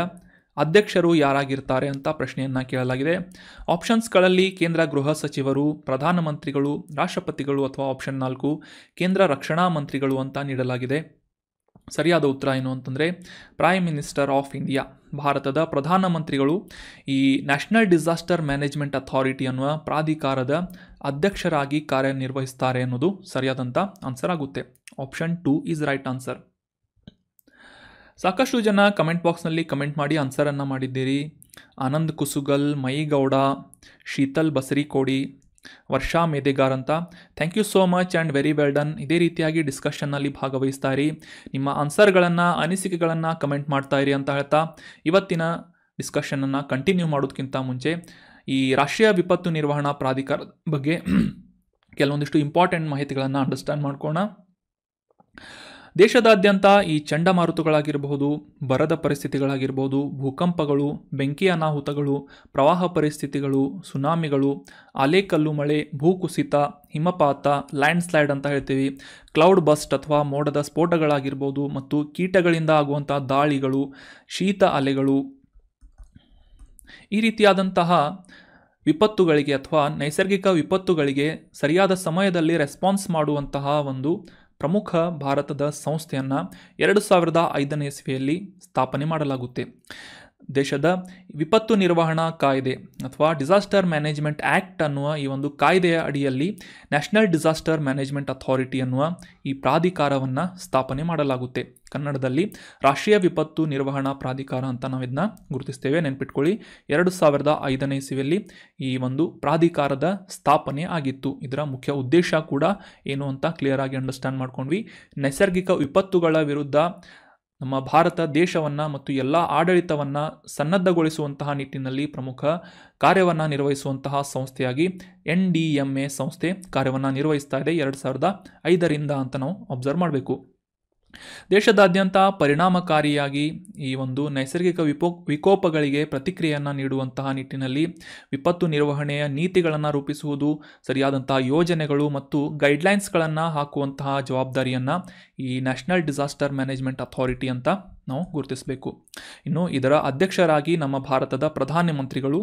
ಅಧ್ಯಕ್ಷರು ಯಾರಾಗಿರ್ತಾರೆ ಅಂತ ಪ್ರಶ್ನೆಯನ್ನು ಕೇಳಲಾಗಿದೆ ಆಪ್ಷನ್ಸ್ಗಳಲ್ಲಿ ಕೇಂದ್ರ ಗೃಹ ಸಚಿವರು ಪ್ರಧಾನಮಂತ್ರಿಗಳು ರಾಷ್ಟ್ರಪತಿಗಳು ಅಥವಾ ಆಪ್ಷನ್ ನಾಲ್ಕು ಕೇಂದ್ರ ರಕ್ಷಣಾ ಮಂತ್ರಿಗಳು ಅಂತ ನೀಡಲಾಗಿದೆ ಸರಿಯಾದ ಉತ್ತರ ಏನು ಅಂತಂದರೆ ಪ್ರೈಮ್ ಮಿನಿಸ್ಟರ್ ಆಫ್ ಇಂಡಿಯಾ ಭಾರತದ ಪ್ರಧಾನಮಂತ್ರಿಗಳು ಈ ನ್ಯಾಷನಲ್ ಡಿಸಾಸ್ಟರ್ ಮ್ಯಾನೇಜ್ಮೆಂಟ್ ಅಥಾರಿಟಿ ಅನ್ನುವ ಪ್ರಾಧಿಕಾರದ ಅಧ್ಯಕ್ಷರಾಗಿ ಕಾರ್ಯನಿರ್ವಹಿಸ್ತಾರೆ ಅನ್ನೋದು ಸರಿಯಾದಂಥ ಆನ್ಸರ್ ಆಗುತ್ತೆ option two is right answer ಸಾಕಷ್ಟು ಜನ ಕಮೆಂಟ್ ಬಾಕ್ಸ್ನಲ್ಲಿ ಕಮೆಂಟ್ ಮಾಡಿ ಆನ್ಸರನ್ನು ಮಾಡಿದ್ದೀರಿ ಆನಂದ್ ಕುಸುಗಲ್ ಮೈಗೌಡ ಶೀತಲ್ ಬಸರಿಕೋಡಿ ವರ್ಷಾ ಮೇದೆಗಾರ್ ಅಂತ thank you so much and very well done ಇದೇ ರೀತಿಯಾಗಿ ಡಿಸ್ಕಷನ್ನಲ್ಲಿ ಭಾಗವಹಿಸ್ತಾ ಇರಿ ನಿಮ್ಮ ಆನ್ಸರ್ಗಳನ್ನು ಅನಿಸಿಕೆಗಳನ್ನು ಕಮೆಂಟ್ ಮಾಡ್ತಾ ಇರಿ ಅಂತ ಹೇಳ್ತಾ ಇವತ್ತಿನ ಡಿಸ್ಕಷನನ್ನು ಕಂಟಿನ್ಯೂ ಮಾಡೋದಕ್ಕಿಂತ ಮುಂಚೆ ಈ ರಾಷ್ಟ್ರೀಯ ವಿಪತ್ತು ನಿರ್ವಹಣಾ ಪ್ರಾಧಿಕಾರದ ಬಗ್ಗೆ ಕೆಲವೊಂದಿಷ್ಟು ಇಂಪಾರ್ಟೆಂಟ್ ಮಾಹಿತಿಗಳನ್ನು ಅಂಡರ್ಸ್ಟ್ಯಾಂಡ್ ಮಾಡ್ಕೋಣ ದೇಶದಾದ್ಯಂತ ಈ ಚಂಡಮಾರುತಗಳಾಗಿರಬಹುದು ಬರದ ಪರಿಸ್ಥಿತಿಗಳಾಗಿರಬಹುದು ಭೂಕಂಪಗಳು ಬೆಂಕಿ ಅನಾಹುತಗಳು ಪ್ರವಾಹ ಪರಿಸ್ಥಿತಿಗಳು ಸುನಾಮಿಗಳು ಅಲೆಕಲ್ಲು ಮಳೆ ಭೂಕುಸಿತ ಹಿಮಪಾತ ಲ್ಯಾಂಡ್ ಸ್ಲೈಡ್ ಅಂತ ಹೇಳ್ತೀವಿ ಕ್ಲೌಡ್ ಬಸ್ಟ್ ಅಥವಾ ಮೋಡದ ಸ್ಫೋಟಗಳಾಗಿರ್ಬೋದು ಮತ್ತು ಕೀಟಗಳಿಂದ ಆಗುವಂಥ ದಾಳಿಗಳು ಶೀತ ಅಲೆಗಳು ಈ ರೀತಿಯಾದಂತಹ ವಿಪತ್ತುಗಳಿಗೆ ಅಥವಾ ನೈಸರ್ಗಿಕ ವಿಪತ್ತುಗಳಿಗೆ ಸರಿಯಾದ ಸಮಯದಲ್ಲಿ ರೆಸ್ಪಾನ್ಸ್ ಮಾಡುವಂತಹ ಒಂದು ಪ್ರಮುಖ ಭಾರತದ ಸಂಸ್ಥೆಯನ್ನು ಎರಡು ಸಾವಿರದ ಐದನೇ ಇಸ್ವಿಯಲ್ಲಿ ಸ್ಥಾಪನೆ ಮಾಡಲಾಗುತ್ತೆ ದೇಶದ ವಿಪತ್ತು ನಿರ್ವಹಣಾ ಕಾಯ್ದೆ ಅಥವಾ ಡಿಸಾಸ್ಟರ್ ಮ್ಯಾನೇಜ್ಮೆಂಟ್ ಆ್ಯಕ್ಟ್ ಅನ್ನುವ ಈ ಒಂದು ಕಾಯ್ದೆಯ ಅಡಿಯಲ್ಲಿ ನ್ಯಾಷನಲ್ ಡಿಸಾಸ್ಟರ್ ಮ್ಯಾನೇಜ್ಮೆಂಟ್ ಅಥಾರಿಟಿ ಅನ್ನುವ ಈ ಪ್ರಾಧಿಕಾರವನ್ನು ಸ್ಥಾಪನೆ ಮಾಡಲಾಗುತ್ತೆ ಕನ್ನಡದಲ್ಲಿ ರಾಷ್ಟ್ರೀಯ ವಿಪತ್ತು ನಿರ್ವಹಣಾ ಪ್ರಾಧಿಕಾರ ಅಂತ ನಾವು ಇದನ್ನ ಗುರುತಿಸ್ತೇವೆ ನೆನ್ಪಿಟ್ಕೊಳ್ಳಿ ಎರಡು ಸಾವಿರದ ಐದನೇ ಇಸವಿಯಲ್ಲಿ ಈ ಒಂದು ಪ್ರಾಧಿಕಾರದ ಸ್ಥಾಪನೆ ಆಗಿತ್ತು ಇದರ ಮುಖ್ಯ ಉದ್ದೇಶ ಕೂಡ ಏನು ಅಂತ ಕ್ಲಿಯರ್ ಆಗಿ ಅಂಡರ್ಸ್ಟ್ಯಾಂಡ್ ಮಾಡ್ಕೊಂಡ್ವಿ ನೈಸರ್ಗಿಕ ವಿಪತ್ತುಗಳ ವಿರುದ್ಧ ನಮ್ಮ ಭಾರತ ದೇಶವನ್ನು ಮತ್ತು ಎಲ್ಲ ಆಡಳಿತವನ್ನು ಸನ್ನದ್ಧಗೊಳಿಸುವಂತಹ ನಿಟ್ಟಿನಲ್ಲಿ ಪ್ರಮುಖ ಕಾರ್ಯವನ್ನು ನಿರ್ವಹಿಸುವಂತಹ ಸಂಸ್ಥೆಯಾಗಿ ಎನ್ ಡಿ ಎಂ ಎ ಸಂಸ್ಥೆ ಕಾರ್ಯವನ್ನು ನಿರ್ವಹಿಸ್ತಾ ಇದೆ ಎರಡು ಸಾವಿರದ ಐದರಿಂದ ಅಂತ ನಾವು ಅಬ್ಸರ್ವ್ ಮಾಡಬೇಕು ದೇಶದಾದ್ಯಂತ ಪರಿಣಾಮಕಾರಿಯಾಗಿ ಈ ಒಂದು ನೈಸರ್ಗಿಕ ವಿಪೋ ವಿಕೋಪಗಳಿಗೆ ಪ್ರತಿಕ್ರಿಯೆಯನ್ನು ನೀಡುವಂತಹ ನಿಟ್ಟಿನಲ್ಲಿ ವಿಪತ್ತು ನಿರ್ವಹಣೆಯ ನೀತಿಗಳನ್ನು ರೂಪಿಸುವುದು ಸರಿಯಾದಂತಹ ಯೋಜನೆಗಳು ಮತ್ತು ಗೈಡ್ಲೈನ್ಸ್ಗಳನ್ನು ಹಾಕುವಂತಹ ಜವಾಬ್ದಾರಿಯನ್ನು ಈ ನ್ಯಾಷನಲ್ ಡಿಸಾಸ್ಟರ್ ಮ್ಯಾನೇಜ್ಮೆಂಟ್ ಅಥಾರಿಟಿ ಅಂತ ನಾವು ಗುರುತಿಸಬೇಕು ಇನ್ನು ಇದರ ಅಧ್ಯಕ್ಷರಾಗಿ ನಮ್ಮ ಭಾರತದ ಪ್ರಧಾನಮಂತ್ರಿಗಳು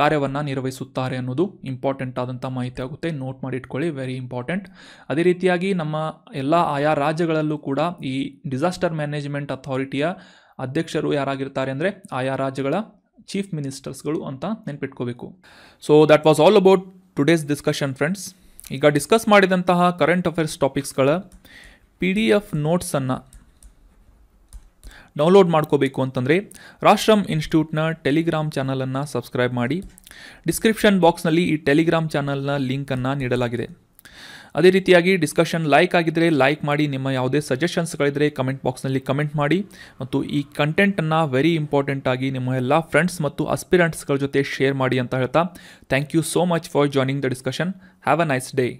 ಕಾರ್ಯವನ್ನು ನಿರ್ವಹಿಸುತ್ತಾರೆ ಅನ್ನೋದು ಇಂಪಾರ್ಟೆಂಟ್ ಆದಂಥ ಮಾಹಿತಿ ಆಗುತ್ತೆ ನೋಟ್ ಮಾಡಿ ಇಟ್ಕೊಳ್ಳಿ ವೆರಿ ಇಂಪಾರ್ಟೆಂಟ್ ಅದೇ ರೀತಿಯಾಗಿ ನಮ್ಮ ಎಲ್ಲ ಆಯಾ ರಾಜ್ಯಗಳಲ್ಲೂ ಕೂಡ ಈ ಡಿಸಾಸ್ಟರ್ ಮ್ಯಾನೇಜ್ಮೆಂಟ್ ಅಥಾರಿಟಿಯ ಅಧ್ಯಕ್ಷರು ಯಾರಾಗಿರ್ತಾರೆ ಅಂದರೆ ಆಯಾ ರಾಜ್ಯಗಳ ಚೀಫ್ ಮಿನಿಸ್ಟರ್ಸ್ಗಳು ಅಂತ ನೆನ್ಪಿಟ್ಕೋಬೇಕು so that was all about today's discussion friends ಈಗ ಡಿಸ್ಕಸ್ ಮಾಡಿದಂತಹ ಕರೆಂಟ್ ಅಫೇರ್ಸ್ ಟಾಪಿಕ್ಸ್ಗಳ ಪಿ ಡಿ ಎಫ್ ನೋಟ್ಸನ್ನು ಡೌನ್ಲೋಡ್ ಮಾಡ್ಕೋಬೇಕು ಅಂತಂದರೆ ರಾಷ್ಟ್ರಮ್ ಇನ್ಸ್ಟಿಟ್ಯೂಟ್ನ ಟೆಲಿಗ್ರಾಮ್ ಚಾನಲನ್ನು ಸಬ್ಸ್ಕ್ರೈಬ್ ಮಾಡಿ ಡಿಸ್ಕ್ರಿಪ್ಷನ್ ಬಾಕ್ಸ್ನಲ್ಲಿ ಈ ಟೆಲಿಗ್ರಾಮ್ ಚಾನಲ್ನ ಲಿಂಕನ್ನು ನೀಡಲಾಗಿದೆ ಅದೇ ರೀತಿಯಾಗಿ ಡಿಸ್ಕಷನ್ ಲೈಕ್ ಆಗಿದ್ದರೆ ಲೈಕ್ ಮಾಡಿ ನಿಮ್ಮ ಯಾವುದೇ ಸಜೆಷನ್ಸ್ಗಳಿದ್ದರೆ ಕಮೆಂಟ್ ಬಾಕ್ಸ್ನಲ್ಲಿ ಕಮೆಂಟ್ ಮಾಡಿ ಮತ್ತು ಈ ಕಂಟೆಂಟನ್ನು ವೆರಿ ಇಂಪಾರ್ಟೆಂಟ್ ಆಗಿ ನಿಮ್ಮ ಎಲ್ಲ ಫ್ರೆಂಡ್ಸ್ ಮತ್ತು ಅಸ್ಪಿರೆಂಟ್ಸ್ಗಳ ಜೊತೆ ಶೇರ್ ಮಾಡಿ ಅಂತ ಹೇಳ್ತಾ thank you so much for joining the discussion have a nice day